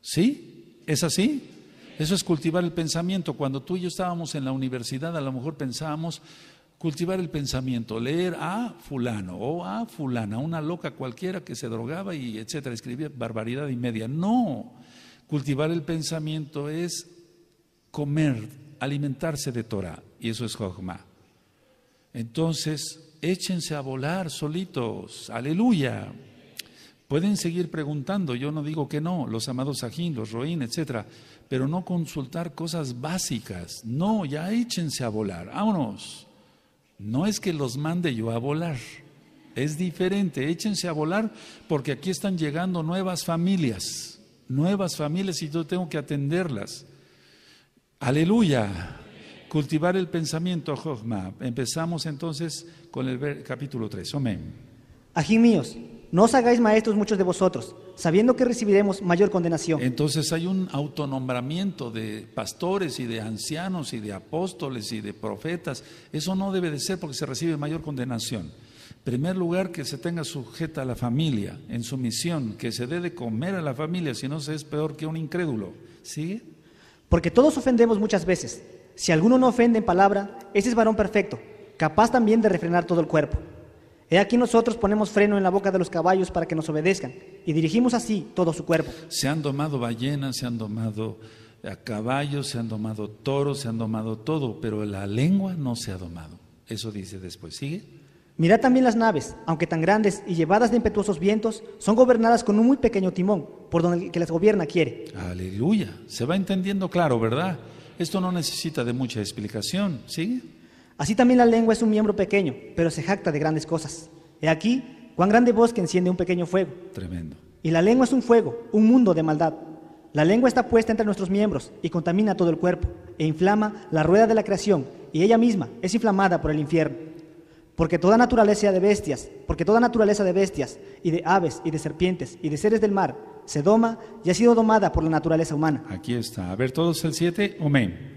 ¿Sí? ¿Es así? Eso es cultivar el pensamiento. Cuando tú y yo estábamos en la universidad, a lo mejor pensábamos cultivar el pensamiento, leer a fulano o a fulana, una loca cualquiera que se drogaba y etcétera, escribía barbaridad y media. No, cultivar el pensamiento es comer, alimentarse de Torah, y eso es Jogma. Entonces, échense a volar solitos. Aleluya. Pueden seguir preguntando, yo no digo que no, los amados Sajín, los Roín, etcétera, pero no consultar cosas básicas. No, ya échense a volar. Vámonos. No es que los mande yo a volar. Es diferente, échense a volar porque aquí están llegando nuevas familias, nuevas familias y yo tengo que atenderlas. Aleluya, Cultivar el pensamiento, Jogma. Empezamos entonces con el capítulo 3. Amén. Ají míos, no os hagáis maestros muchos de vosotros, sabiendo que recibiremos mayor condenación. Entonces hay un autonombramiento de pastores y de ancianos y de apóstoles y de profetas. Eso no debe de ser porque se recibe mayor condenación. primer lugar, que se tenga sujeta a la familia en su misión, que se dé de comer a la familia, si no se es peor que un incrédulo. ¿Sigue? Porque todos ofendemos muchas veces si alguno no ofende en palabra, ese es varón perfecto, capaz también de refrenar todo el cuerpo. He aquí nosotros ponemos freno en la boca de los caballos para que nos obedezcan y dirigimos así todo su cuerpo. Se han domado ballenas, se han domado a eh, caballos, se han domado toros, se han domado todo, pero la lengua no se ha domado. Eso dice después. ¿Sigue? Mira también las naves, aunque tan grandes y llevadas de impetuosos vientos, son gobernadas con un muy pequeño timón, por donde el que las gobierna quiere. Aleluya. Se va entendiendo claro, ¿verdad? Esto no necesita de mucha explicación, ¿sigue? Así también la lengua es un miembro pequeño, pero se jacta de grandes cosas. He aquí cuán grande voz que enciende un pequeño fuego. Tremendo. Y la lengua es un fuego, un mundo de maldad. La lengua está puesta entre nuestros miembros y contamina todo el cuerpo, e inflama la rueda de la creación, y ella misma es inflamada por el infierno. Porque toda naturaleza de bestias, porque toda naturaleza de bestias, y de aves, y de serpientes, y de seres del mar, se doma y ha sido domada por la naturaleza humana. Aquí está. A ver todos el 7. Amén.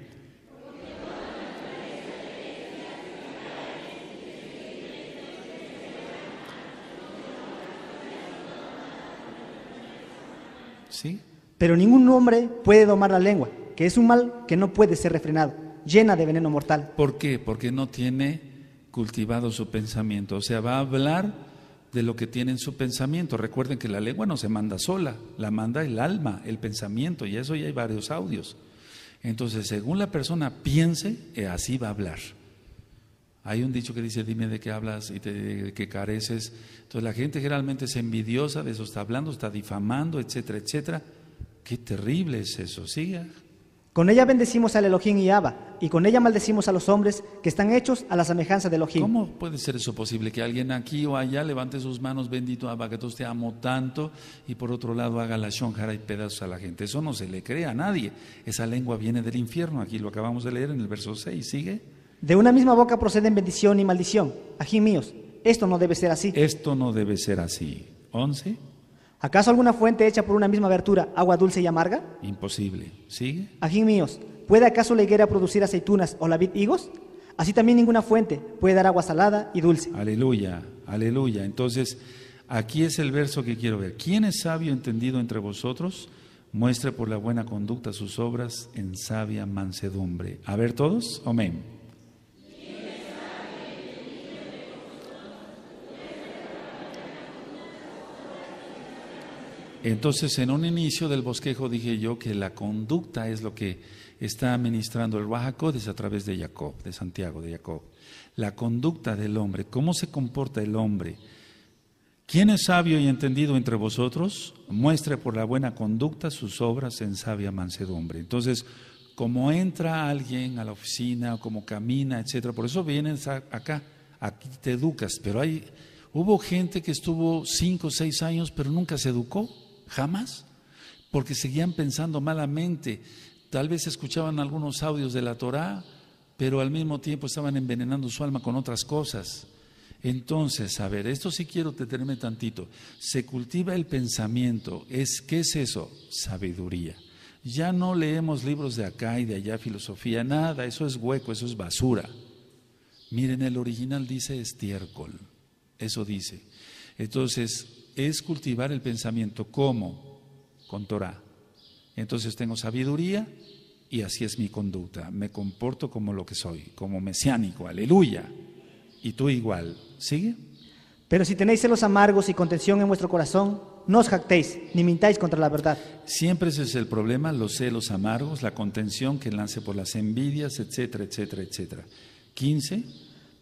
¿Sí? Pero ningún hombre puede domar la lengua, que es un mal que no puede ser refrenado, llena de veneno mortal. ¿Por qué? Porque no tiene cultivado su pensamiento. O sea, va a hablar de lo que tiene en su pensamiento. Recuerden que la lengua no se manda sola, la manda el alma, el pensamiento, y eso ya hay varios audios. Entonces, según la persona piense, eh, así va a hablar. Hay un dicho que dice, dime de qué hablas y te, de qué careces. Entonces la gente generalmente es envidiosa de eso, está hablando, está difamando, etcétera, etcétera. Qué terrible es eso, siga. Con ella bendecimos al Elohim y Abba, y con ella maldecimos a los hombres que están hechos a la semejanza de Elohim. ¿Cómo puede ser eso posible? Que alguien aquí o allá levante sus manos, bendito Abba, que te amo tanto, y por otro lado haga la shonjara y pedazos a la gente. Eso no se le cree a nadie. Esa lengua viene del infierno. Aquí lo acabamos de leer en el verso 6. ¿Sigue? De una misma boca proceden bendición y maldición. Ají míos, esto no debe ser así. Esto no debe ser así. 11. ¿Acaso alguna fuente hecha por una misma abertura, agua dulce y amarga? Imposible. ¿Sigue? Ajín míos, ¿puede acaso la higuera producir aceitunas o la vid higos? Así también ninguna fuente puede dar agua salada y dulce. Aleluya, aleluya. Entonces, aquí es el verso que quiero ver. ¿Quién es sabio entendido entre vosotros? Muestre por la buena conducta sus obras en sabia mansedumbre. A ver todos, amén. Entonces, en un inicio del bosquejo dije yo que la conducta es lo que está administrando el Bajacodes a través de Jacob, de Santiago, de Jacob. La conducta del hombre, cómo se comporta el hombre. ¿Quién es sabio y entendido entre vosotros? Muestre por la buena conducta sus obras en sabia mansedumbre. Entonces, como entra alguien a la oficina, como camina, etcétera, por eso vienes acá, aquí te educas, pero hay, hubo gente que estuvo cinco o seis años, pero nunca se educó jamás, porque seguían pensando malamente, tal vez escuchaban algunos audios de la Torá, pero al mismo tiempo estaban envenenando su alma con otras cosas. Entonces, a ver, esto sí quiero detenerme tantito. Se cultiva el pensamiento. Es, ¿Qué es eso? Sabiduría. Ya no leemos libros de acá y de allá, filosofía, nada. Eso es hueco, eso es basura. Miren, el original dice estiércol. Eso dice. Entonces, es cultivar el pensamiento. como Con Torah. Entonces tengo sabiduría y así es mi conducta. Me comporto como lo que soy, como mesiánico, aleluya. Y tú igual. ¿Sigue? Pero si tenéis celos amargos y contención en vuestro corazón, no os jactéis ni mintáis contra la verdad. Siempre ese es el problema, los celos amargos, la contención que lance por las envidias, etcétera, etcétera, etcétera. 15.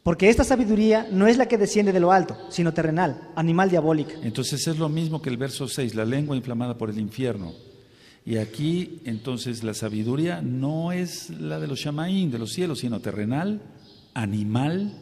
Porque esta sabiduría no es la que desciende de lo alto, sino terrenal, animal diabólica. Entonces es lo mismo que el verso 6, la lengua inflamada por el infierno. Y aquí entonces la sabiduría no es la de los shamaín, de los cielos, sino terrenal, animal,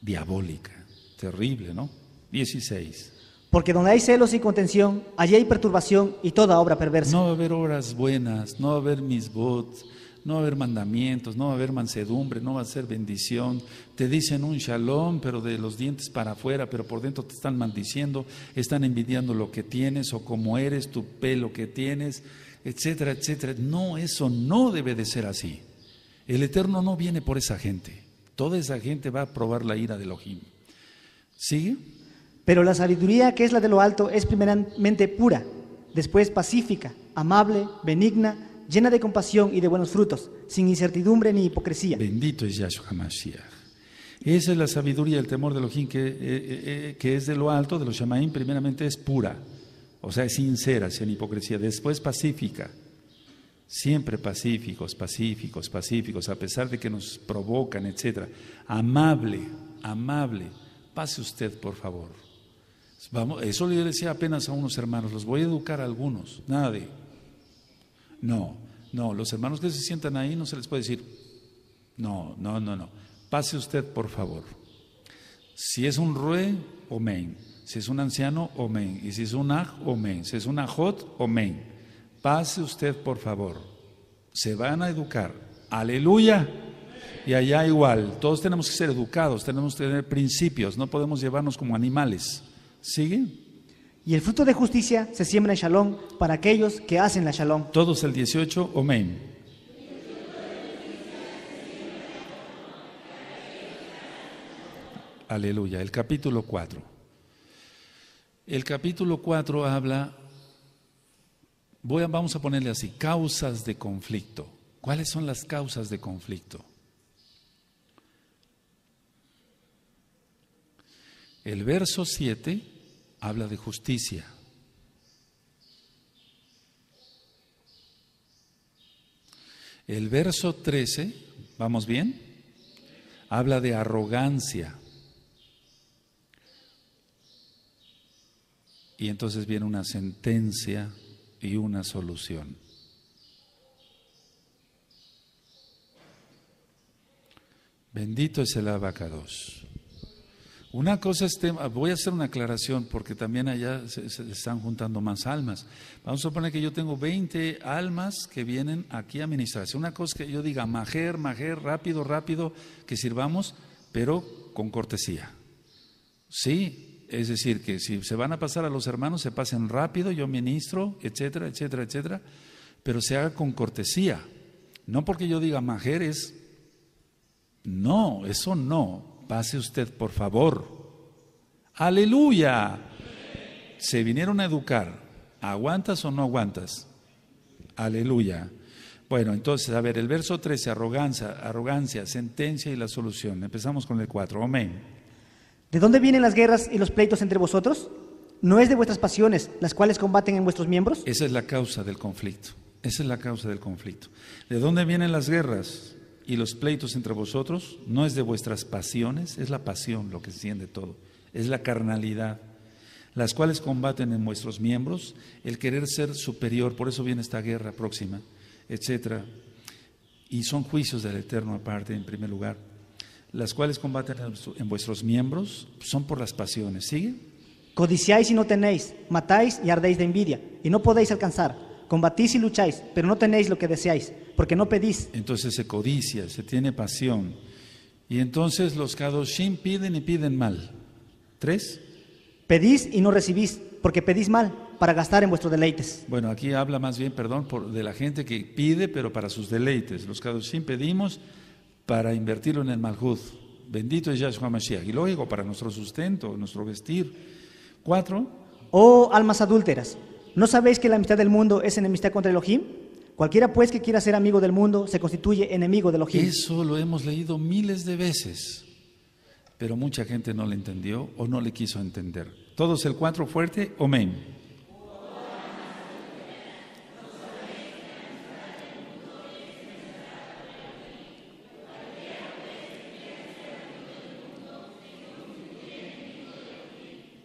diabólica. Terrible, ¿no? 16. Porque donde hay celos y contención, allí hay perturbación y toda obra perversa. No va a haber obras buenas, no va a haber misbots, no va a haber mandamientos, no va a haber mansedumbre, no va a ser bendición, te dicen un shalom, pero de los dientes para afuera, pero por dentro te están maldiciendo, están envidiando lo que tienes o cómo eres, tu pelo que tienes, etcétera, etcétera. No, eso no debe de ser así. El Eterno no viene por esa gente. Toda esa gente va a probar la ira de Elohim. ¿Sigue? Pero la sabiduría que es la de lo alto es primeramente pura, después pacífica, amable, benigna, llena de compasión y de buenos frutos, sin incertidumbre ni hipocresía. Bendito es Yahshua Hamashiach. Esa es la sabiduría, el temor de lo que, eh, eh, eh, que es de lo alto, de los Shamaim, primeramente es pura, o sea, es sincera, sin hipocresía, después pacífica, siempre pacíficos, pacíficos, pacíficos, a pesar de que nos provocan, etc. Amable, amable, pase usted, por favor. Vamos, eso le decía apenas a unos hermanos, los voy a educar a algunos, nadie No, no, los hermanos que se sientan ahí no se les puede decir, no, no, no, no. Pase usted, por favor. Si es un rue, omen. Si es un anciano, omen. Y si es un aj, omen. Si es un ajot, omen. Pase usted, por favor. Se van a educar. Aleluya. Y allá igual. Todos tenemos que ser educados, tenemos que tener principios. No podemos llevarnos como animales. ¿Sigue? Y el fruto de justicia se siembra en shalom para aquellos que hacen la shalom. Todos el 18, omen. Aleluya, el capítulo 4. El capítulo 4 habla, voy vamos a ponerle así, causas de conflicto. ¿Cuáles son las causas de conflicto? El verso 7 habla de justicia. El verso 13, ¿vamos bien? Habla de arrogancia. Y entonces viene una sentencia y una solución. Bendito es el abacados. Una cosa es tema, voy a hacer una aclaración porque también allá se, están juntando más almas. Vamos a suponer que yo tengo 20 almas que vienen aquí a ministrarse. Una cosa que yo diga, majer, majer, rápido, rápido, que sirvamos, pero con cortesía. Sí, es decir, que si se van a pasar a los hermanos, se pasen rápido, yo ministro, etcétera, etcétera, etcétera, pero se haga con cortesía. No porque yo diga mujeres, no, eso no. Pase usted, por favor. Aleluya. Se vinieron a educar. ¿Aguantas o no aguantas? Aleluya. Bueno, entonces, a ver, el verso 13, arrogancia, arrogancia, sentencia y la solución. Empezamos con el 4. Amén. ¿De dónde vienen las guerras y los pleitos entre vosotros? ¿No es de vuestras pasiones las cuales combaten en vuestros miembros? Esa es la causa del conflicto. Esa es la causa del conflicto. ¿De dónde vienen las guerras y los pleitos entre vosotros? No es de vuestras pasiones, es la pasión lo que enciende todo. Es la carnalidad, las cuales combaten en vuestros miembros el querer ser superior. Por eso viene esta guerra próxima, etcétera. Y son juicios del Eterno aparte, en primer lugar las cuales combaten en vuestros miembros, son por las pasiones. ¿Sigue? Codiciáis y no tenéis, matáis y ardéis de envidia, y no podéis alcanzar. Combatís y lucháis, pero no tenéis lo que deseáis, porque no pedís. Entonces se codicia, se tiene pasión. Y entonces los Kadoshim piden y piden mal. Tres. Pedís y no recibís, porque pedís mal para gastar en vuestros deleites. Bueno, aquí habla más bien, perdón, de la gente que pide, pero para sus deleites. Los Kadoshim pedimos para invertirlo en el Malhud. Bendito es Yahshua Mashiach. Y lógico, para nuestro sustento, nuestro vestir. Cuatro. Oh almas adúlteras, ¿no sabéis que la amistad del mundo es enemistad contra el Elohim? Cualquiera pues que quiera ser amigo del mundo se constituye enemigo de Elohim. Eso lo hemos leído miles de veces, pero mucha gente no lo entendió o no le quiso entender. Todos el cuatro fuerte, amén.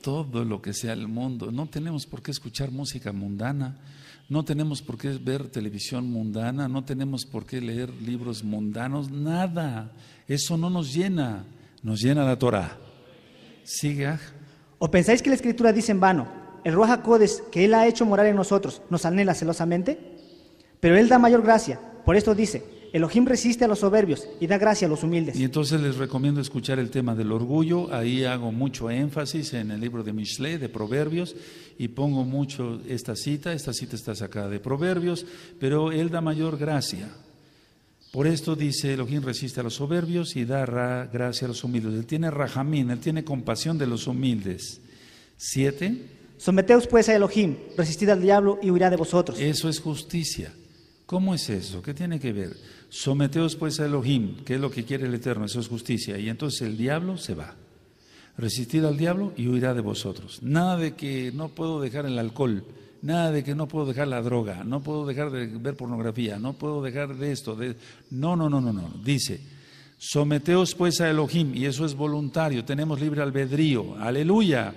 todo lo que sea el mundo. No tenemos por qué escuchar música mundana, no tenemos por qué ver televisión mundana, no tenemos por qué leer libros mundanos, nada. Eso no nos llena, nos llena la Torah. Siga. Ah. ¿O pensáis que la escritura dice en vano, el Roja Codes que Él ha hecho morar en nosotros nos anhela celosamente? Pero Él da mayor gracia, por esto dice, Elohim resiste a los soberbios y da gracia a los humildes. Y entonces les recomiendo escuchar el tema del orgullo. Ahí hago mucho énfasis en el libro de Mishle, de Proverbios, y pongo mucho esta cita. Esta cita está sacada de Proverbios, pero él da mayor gracia. Por esto dice Elohim resiste a los soberbios y da gracia a los humildes. Él tiene rajamín, él tiene compasión de los humildes. Siete. Someteos pues a Elohim, resistid al diablo y huirá de vosotros. Eso es justicia. ¿Cómo es eso? ¿Qué tiene que ver? Someteos pues a Elohim, que es lo que quiere el Eterno, eso es justicia. Y entonces el diablo se va. resistir al diablo y huirá de vosotros. Nada de que no puedo dejar el alcohol, nada de que no puedo dejar la droga, no puedo dejar de ver pornografía, no puedo dejar de esto. No, no, no, no, no. Dice, someteos pues a Elohim, y eso es voluntario, tenemos libre albedrío. Aleluya.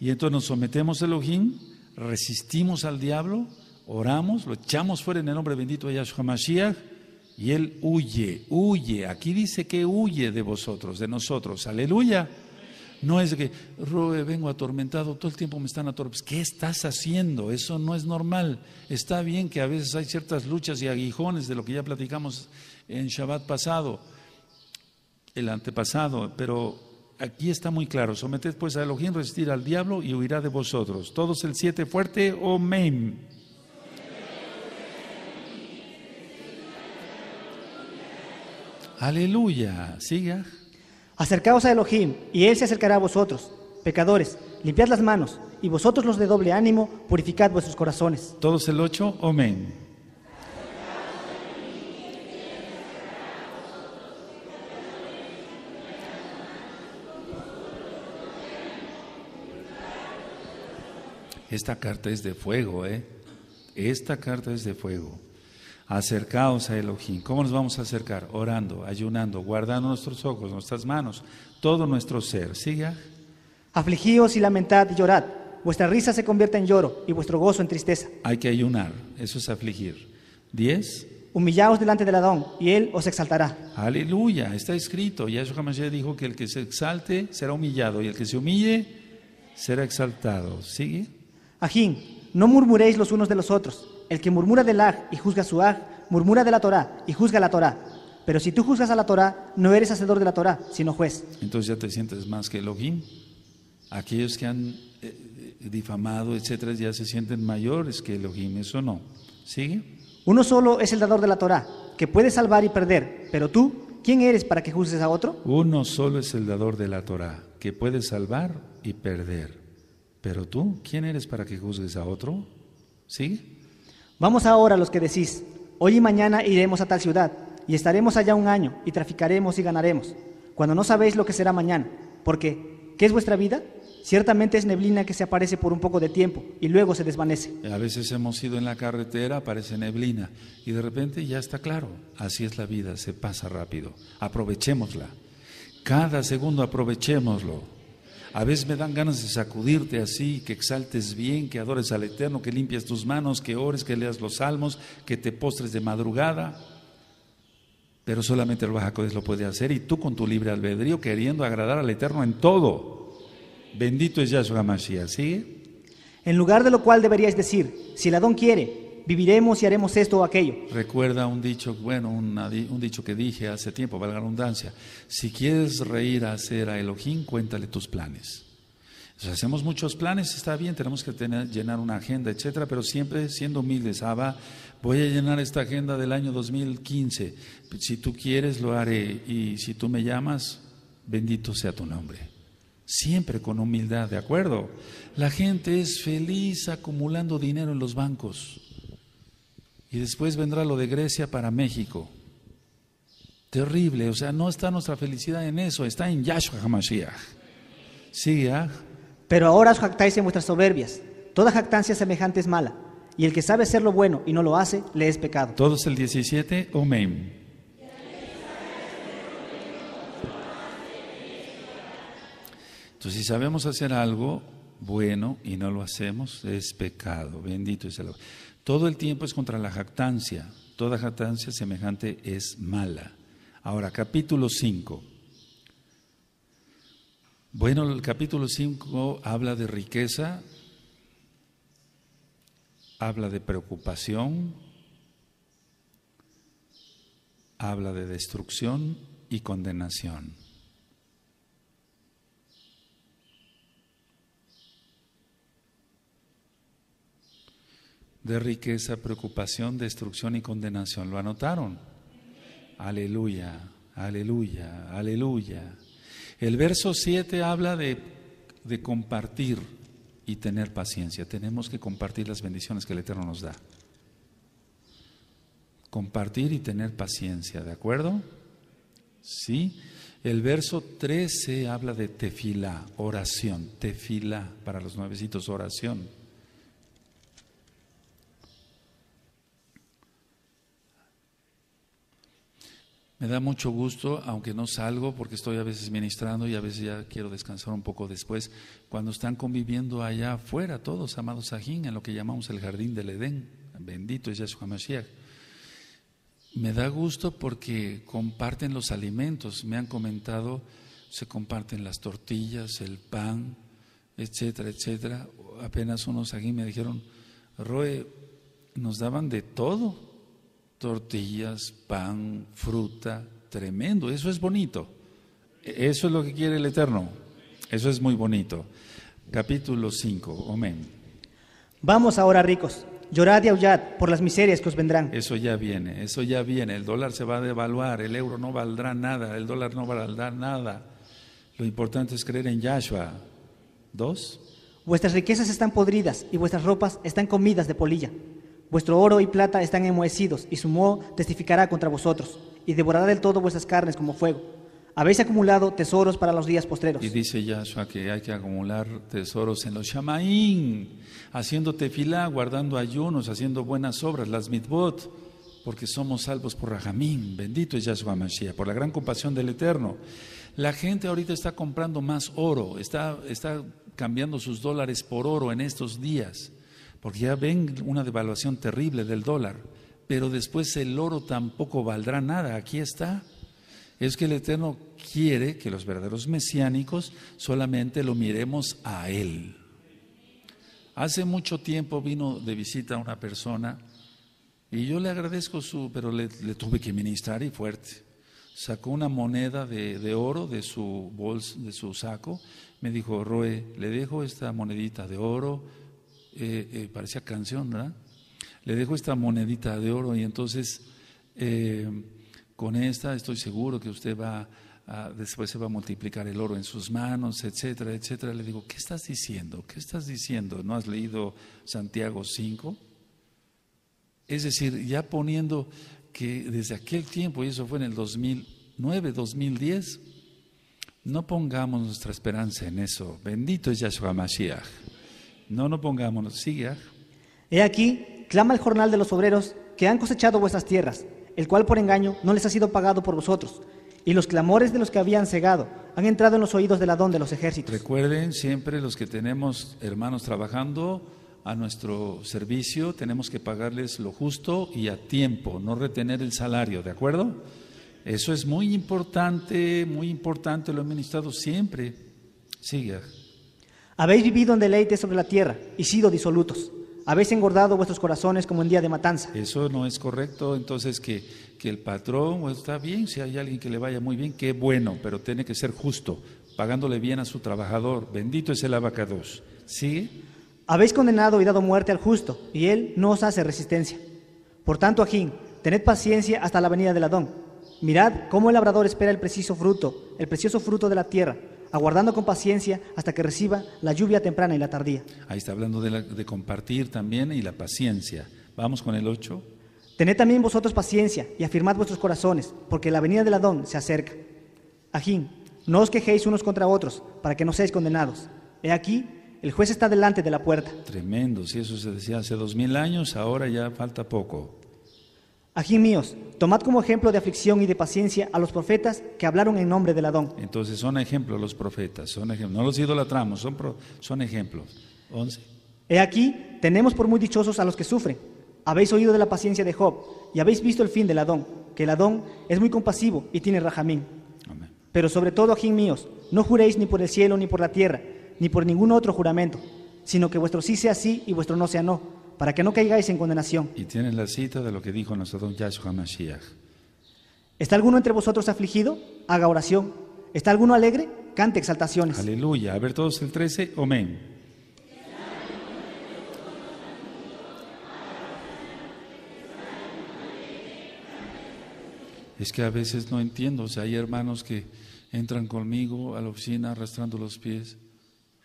Y entonces nos sometemos a Elohim, resistimos al diablo, oramos, lo echamos fuera en el nombre bendito de Yahshua Mashiach y él huye, huye. Aquí dice que huye de vosotros, de nosotros. Aleluya. No es que, Roe, vengo atormentado, todo el tiempo me están atormentando. Pues, ¿Qué estás haciendo? Eso no es normal. Está bien que a veces hay ciertas luchas y aguijones de lo que ya platicamos en Shabbat pasado, el antepasado, pero aquí está muy claro. Someted pues a Elohim, resistir al diablo y huirá de vosotros. Todos el siete fuerte, Omeim. Aleluya. Siga. ¿ah? Acercaos a Elohim, y él se acercará a vosotros. Pecadores, limpiad las manos, y vosotros los de doble ánimo, purificad vuestros corazones. Todos el ocho amén. Esta carta es de fuego, ¿eh? Esta carta es de fuego. Acercaos a Elohim. ¿Cómo nos vamos a acercar? Orando, ayunando, guardando nuestros ojos, nuestras manos, todo nuestro ser. Siga. Afligíos y lamentad y llorad. Vuestra risa se convierte en lloro y vuestro gozo en tristeza. Hay que ayunar, eso es afligir. Diez. Humillaos delante de Adón y él os exaltará. Aleluya, está escrito. y jamás ya dijo que el que se exalte será humillado y el que se humille será exaltado. Sigue. Ajín, no murmuréis los unos de los otros el que murmura del aj y juzga su aj, murmura de la Torá y juzga la Torá. Pero si tú juzgas a la Torá, no eres hacedor de la Torá, sino juez. Entonces ya te sientes más que Elohim. Aquellos que han eh, eh, difamado, etcétera, ya se sienten mayores que Elohim, eso no. ¿Sigue? Uno solo es el dador de la Torá, que puede salvar y perder, pero tú, ¿quién eres para que juzgues a otro? Uno solo es el dador de la Torá, que puede salvar y perder. Pero tú, ¿quién eres para que juzgues a otro? ¿Sigue? Vamos ahora los que decís, hoy y mañana iremos a tal ciudad, y estaremos allá un año, y traficaremos y ganaremos, cuando no sabéis lo que será mañana, porque ¿qué es vuestra vida? Ciertamente es neblina que se aparece por un poco de tiempo y luego se desvanece. A veces hemos ido en la carretera, aparece neblina y de repente ya está claro. Así es la vida, se pasa rápido. Aprovechémosla. Cada segundo aprovechémoslo. A veces me dan ganas de sacudirte así, que exaltes bien, que adores al Eterno, que limpies tus manos, que ores, que leas los salmos, que te postres de madrugada. Pero solamente el Bajacodes lo puede hacer y tú con tu libre albedrío queriendo agradar al Eterno en todo. Bendito es Yahshua Mashiach, ¿sí? En lugar de lo cual deberías decir, si el Adón quiere, viviremos y haremos esto o aquello. Recuerda un dicho, bueno, un dicho que dije hace tiempo, valga la redundancia, si quieres reír a hacer a Elohim, cuéntale tus planes. hacemos muchos planes, está bien, tenemos que tener, llenar una agenda, etcétera, pero siempre siendo humildes. voy a llenar esta agenda del año 2015. Si tú quieres, lo haré. Y si tú me llamas, bendito sea tu nombre. Siempre con humildad, ¿de acuerdo? La gente es feliz acumulando dinero en los bancos y después vendrá lo de Grecia para México. Terrible, o sea, no está nuestra felicidad en eso, está en Yahshua HaMashiach. Sí, ¿ah? Pero ahora os jactáis en vuestras soberbias. Toda jactancia semejante es mala, y el que sabe hacer lo bueno y no lo hace, le es pecado. Todos el 17, Omen. Entonces, si sabemos hacer algo bueno y no lo hacemos, es pecado. Bendito es el todo el tiempo es contra la jactancia. Toda jactancia semejante es mala. Ahora, capítulo 5. Bueno, el capítulo 5 habla de riqueza, habla de preocupación, habla de destrucción y condenación. de riqueza, preocupación, destrucción y condenación. ¿Lo anotaron? Aleluya, aleluya, aleluya. El verso 7 habla de, compartir y tener paciencia. Tenemos que compartir las bendiciones que el Eterno nos da. Compartir y tener paciencia, ¿de acuerdo? Sí. El verso 13 habla de tefila, oración, tefila para los nuevecitos, oración. Me da mucho gusto, aunque no salgo porque estoy a veces ministrando y a veces ya quiero descansar un poco después, cuando están conviviendo allá afuera todos, amados Sajín, en lo que llamamos el jardín del Edén. Bendito es Yahshua Mashiach. Me da gusto porque comparten los alimentos. Me han comentado, se comparten las tortillas, el pan, etcétera, etcétera. Apenas unos aquí me dijeron, Roe, nos daban de todo tortillas, pan, fruta, tremendo, eso es bonito. Eso es lo que quiere el Eterno. Eso es muy bonito. Capítulo 5, amén. Vamos ahora ricos, llorad y aullad por las miserias que os vendrán. Eso ya viene, eso ya viene. El dólar se va a devaluar, el euro no valdrá nada, el dólar no valdrá nada. Lo importante es creer en Yahshua. Dos. Vuestras riquezas están podridas y vuestras ropas están comidas de polilla. Vuestro oro y plata están enmohecidos, y su moho testificará contra vosotros, y devorará del todo vuestras carnes como fuego. Habéis acumulado tesoros para los días postreros. Y dice Yahshua que hay que acumular tesoros en los Shamaín, haciendo tefilá, guardando ayunos, haciendo buenas obras, las mitbot, porque somos salvos por Rahamín. Bendito es Yahshua Mashiach, por la gran compasión del Eterno. La gente ahorita está comprando más oro, está, está cambiando sus dólares por oro en estos días porque ya ven una devaluación terrible del dólar, pero después el oro tampoco valdrá nada, aquí está. Es que el Eterno quiere que los verdaderos mesiánicos solamente lo miremos a Él. Hace mucho tiempo vino de visita una persona y yo le agradezco su, pero le, tuve que ministrar y fuerte. Sacó una moneda de, de oro de su bolso, de su saco. Me dijo, Roe, le dejo esta monedita de oro eh, eh, parecía canción, ¿verdad? Le dejo esta monedita de oro y entonces eh, con esta estoy seguro que usted va, después se va a multiplicar el oro en sus manos, etcétera, etcétera. Le digo, ¿qué estás diciendo? ¿Qué estás diciendo? ¿No has leído Santiago 5? Es decir, ya poniendo que desde aquel tiempo, y eso fue en el 2009, 2010, no pongamos nuestra esperanza en eso. Bendito es Yahshua Mashiach. No nos pongámonos, ¿ah? He aquí, clama el jornal de los obreros que han cosechado vuestras tierras, el cual por engaño no les ha sido pagado por vosotros. Y los clamores de los que habían cegado han entrado en los oídos del Adón de los ejércitos. Recuerden siempre los que tenemos hermanos trabajando a nuestro servicio, tenemos que pagarles lo justo y a tiempo, no retener el salario, ¿de acuerdo? Eso es muy importante, muy importante, lo he ministrado siempre. Siga. ¿ah? Habéis vivido en deleite sobre la tierra y sido disolutos. Habéis engordado vuestros corazones como en día de matanza. Eso no es correcto. Entonces, que, que el patrón pues, está bien, si hay alguien que le vaya muy bien, qué bueno, pero tiene que ser justo, pagándole bien a su trabajador. Bendito es el abacados. ¿Sigue? Habéis condenado y dado muerte al justo, y él no os hace resistencia. Por tanto, Ajín, tened paciencia hasta la venida del Adón. Mirad cómo el labrador espera el preciso fruto, el precioso fruto de la tierra aguardando con paciencia hasta que reciba la lluvia temprana y la tardía. Ahí está hablando de, compartir también y la paciencia. Vamos con el 8. Tened también vosotros paciencia y afirmad vuestros corazones, porque la venida del Adón se acerca. Ajín, no os quejéis unos contra otros, para que no seáis condenados. He aquí, el juez está delante de la puerta. Tremendo, si eso se decía hace dos mil años, ahora ya falta poco. Ají míos, tomad como ejemplo de aflicción y de paciencia a los profetas que hablaron en nombre del Adón. Entonces son ejemplos los profetas, son ejemplos. No los idolatramos, son, son ejemplos. He aquí, tenemos por muy dichosos a los que sufren. Habéis oído de la paciencia de Job y habéis visto el fin del Adón, que el Adón es muy compasivo y tiene rajamín. Amén. Pero sobre todo, ají míos, no juréis ni por el cielo, ni por la tierra, ni por ningún otro juramento, sino que vuestro sí sea sí y vuestro no sea no para que no caigáis en condenación. Y tienen la cita de lo que dijo nuestro don Yahshua Mashiach. ¿Está alguno entre vosotros afligido? Haga oración. ¿Está alguno alegre? Cante exaltaciones. Aleluya. A ver todos el 13. Amén. Es que a veces no entiendo, o sea, hay hermanos que entran conmigo a la oficina arrastrando los pies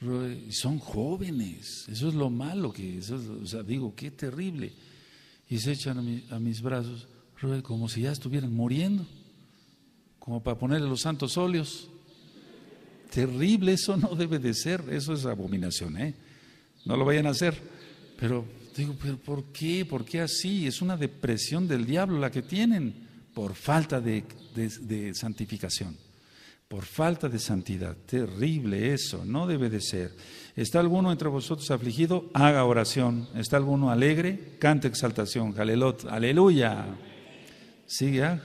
eh, son jóvenes, eso es lo malo que, digo, qué terrible. Y se echan a, mis brazos, como si ya estuvieran muriendo, como para ponerle los santos óleos. Terrible, eso no debe de ser, eso es abominación, ¿eh? No lo vayan a hacer. Pero digo, ¿pero por qué? ¿Por qué así? Es una depresión del diablo la que tienen por falta de santificación por falta de santidad. Terrible eso, no debe de ser. ¿Está alguno entre vosotros afligido? Haga oración. ¿Está alguno alegre? Cante exaltación. Jalelot. Aleluya. Sigue.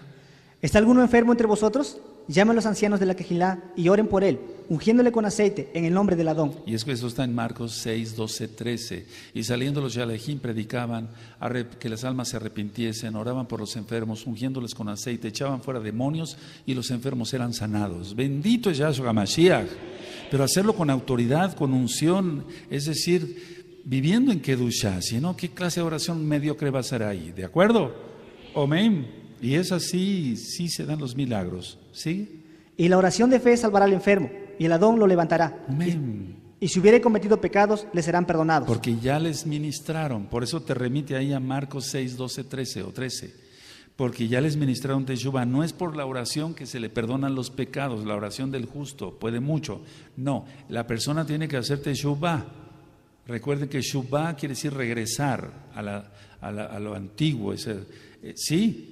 ¿Está alguno enfermo entre vosotros? llame a los ancianos de la quejilá y oren por él, ungiéndole con aceite en el nombre del Adón. Y es eso está en Marcos 6, 12, 13. Y saliendo los Yalejín predicaban que las almas se arrepintiesen, oraban por los enfermos, ungiéndoles con aceite, echaban fuera demonios y los enfermos eran sanados. Bendito es Yahshua Mashiach. Pero hacerlo con autoridad, con unción, es decir, viviendo en si sino qué clase de oración mediocre va a ser ahí, ¿de acuerdo? Amén. Y es así, sí se dan los milagros, ¿sí? Y la oración de fe salvará al enfermo, y el Adón lo levantará. Y, si hubiere cometido pecados, le serán perdonados. Porque ya les ministraron, por eso te remite ahí a Marcos 6, 12, 13 o 13. Porque ya les ministraron Teshuvah. No es por la oración que se le perdonan los pecados, la oración del justo puede mucho. No, la persona tiene que hacer Teshuvah. Recuerden que Teshuvah quiere decir regresar a, la, a, lo antiguo. Es, eh, sí,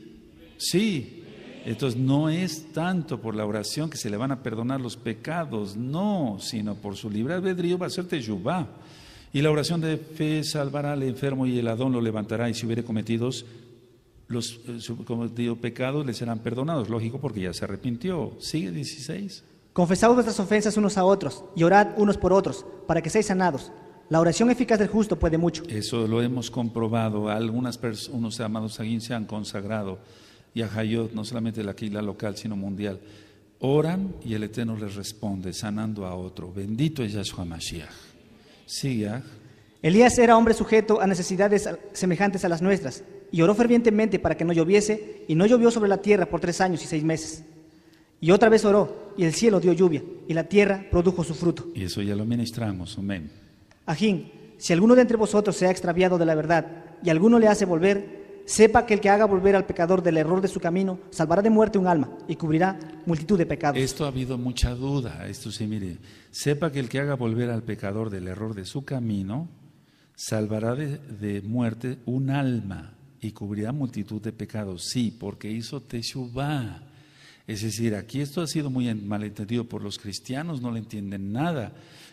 Sí. Entonces no es tanto por la oración que se le van a perdonar los pecados, no, sino por su libre albedrío va a ser teyubá. Y la oración de fe salvará al enfermo y el adón lo levantará y si hubiere cometidos los eh, pecados le serán perdonados, lógico porque ya se arrepintió. Sigue 16. Confesad vuestras ofensas unos a otros y orad unos por otros para que seáis sanados. La oración eficaz del justo puede mucho. Eso lo hemos comprobado. Algunas personas, unos amados aquí se han consagrado y a no solamente la Aquila local, sino mundial. Oran y el Eterno les responde, sanando a otro. Bendito es Yahshua Mashiach. Ah. Elías era hombre sujeto a necesidades semejantes a las nuestras, y oró fervientemente para que no lloviese, y no llovió sobre la tierra por tres años y seis meses. Y otra vez oró, y el cielo dio lluvia, y la tierra produjo su fruto. Y eso ya lo ministramos, amén. Ajín, si alguno de entre vosotros se ha extraviado de la verdad, y alguno le hace volver, Sepa que el que haga volver al pecador del error de su camino salvará de muerte un alma y cubrirá multitud de pecados. Esto ha habido mucha duda. Esto sí, mire. Sepa que el que haga volver al pecador del error de su camino salvará de, muerte un alma y cubrirá multitud de pecados. Sí, porque hizo Teshuvah. Es decir, aquí esto ha sido muy malentendido por los cristianos, no le entienden nada.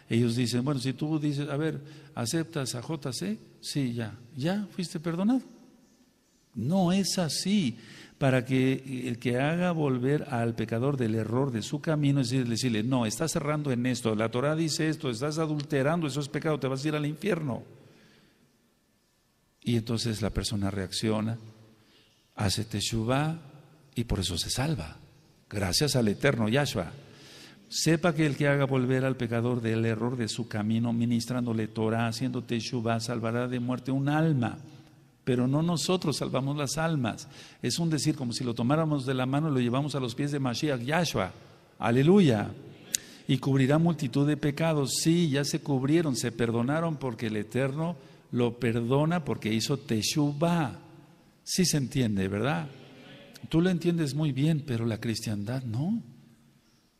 Ellos dicen, bueno, si tú dices, a ver, ¿aceptas a JC? Sí, ya, ya fuiste perdonado. No es así. Para que el que haga volver al pecador del error de su camino, es decir, decirle, no, estás cerrando en esto, la Torah dice esto, estás adulterando, eso es pecado, te vas a ir al infierno. Y entonces la persona reacciona, hace teshuva y por eso se salva, gracias al eterno Yahshua. Sepa que el que haga volver al pecador del error de su camino, ministrándole Torah, haciendo teshuva, salvará de muerte un alma pero no nosotros salvamos las almas. Es un decir como si lo tomáramos de la mano y lo llevamos a los pies de Mashiach Yahshua. Aleluya. Y cubrirá multitud de pecados. Sí, ya se cubrieron, se perdonaron porque el Eterno lo perdona porque hizo Teshuvah. Sí se entiende, ¿verdad? Tú lo entiendes muy bien, pero la cristiandad no.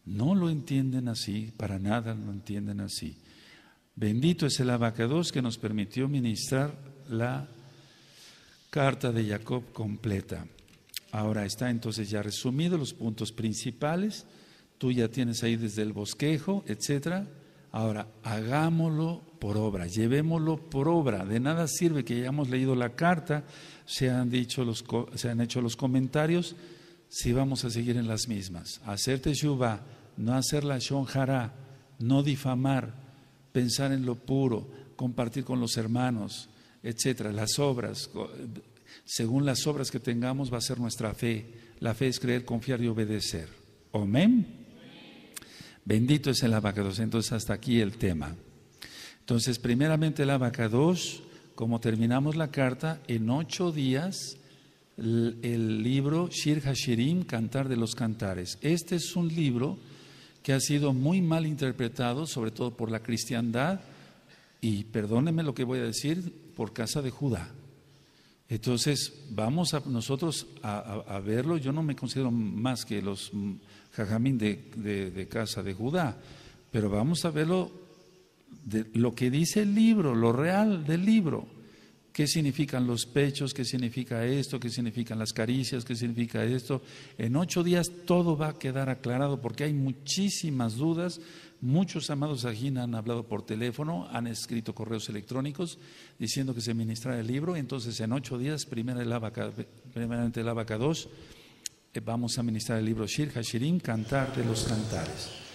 No lo entienden así, para nada lo entienden así. Bendito es el abacados que nos permitió ministrar la carta de Jacob completa. Ahora está entonces ya resumido los puntos principales. Tú ya tienes ahí desde el bosquejo, etcétera. Ahora, hagámoslo por obra, llevémoslo por obra. De nada sirve que hayamos leído la carta, se han, dicho los, se han hecho los comentarios, si vamos a seguir en las mismas. Hacer teshuva, no hacer la shonjara, no difamar, pensar en lo puro, compartir con los hermanos, etcétera. Las obras, según las obras que tengamos, va a ser nuestra fe. La fe es creer, confiar y obedecer. Amén. Bendito es el abacados. Entonces, hasta aquí el tema. Entonces, primeramente el abacados, como terminamos la carta, en ocho días el, libro Shir Hashirim, Cantar de los Cantares. Este es un libro que ha sido muy mal interpretado, sobre todo por la cristiandad, y perdónenme lo que voy a decir, por casa de Judá. Entonces, vamos a nosotros a, verlo. Yo no me considero más que los jajamín de, casa de Judá, pero vamos a verlo de lo que dice el libro, lo real del libro. ¿Qué significan los pechos? ¿Qué significa esto? ¿Qué significan las caricias? ¿Qué significa esto? En ocho días todo va a quedar aclarado porque hay muchísimas dudas Muchos amados aquí han hablado por teléfono, han escrito correos electrónicos diciendo que se ministrará el libro. Entonces, en ocho días, primero el primeramente el Abaca 2, eh, vamos a ministrar el libro Shir Hashirim, Cantar de los Cantares.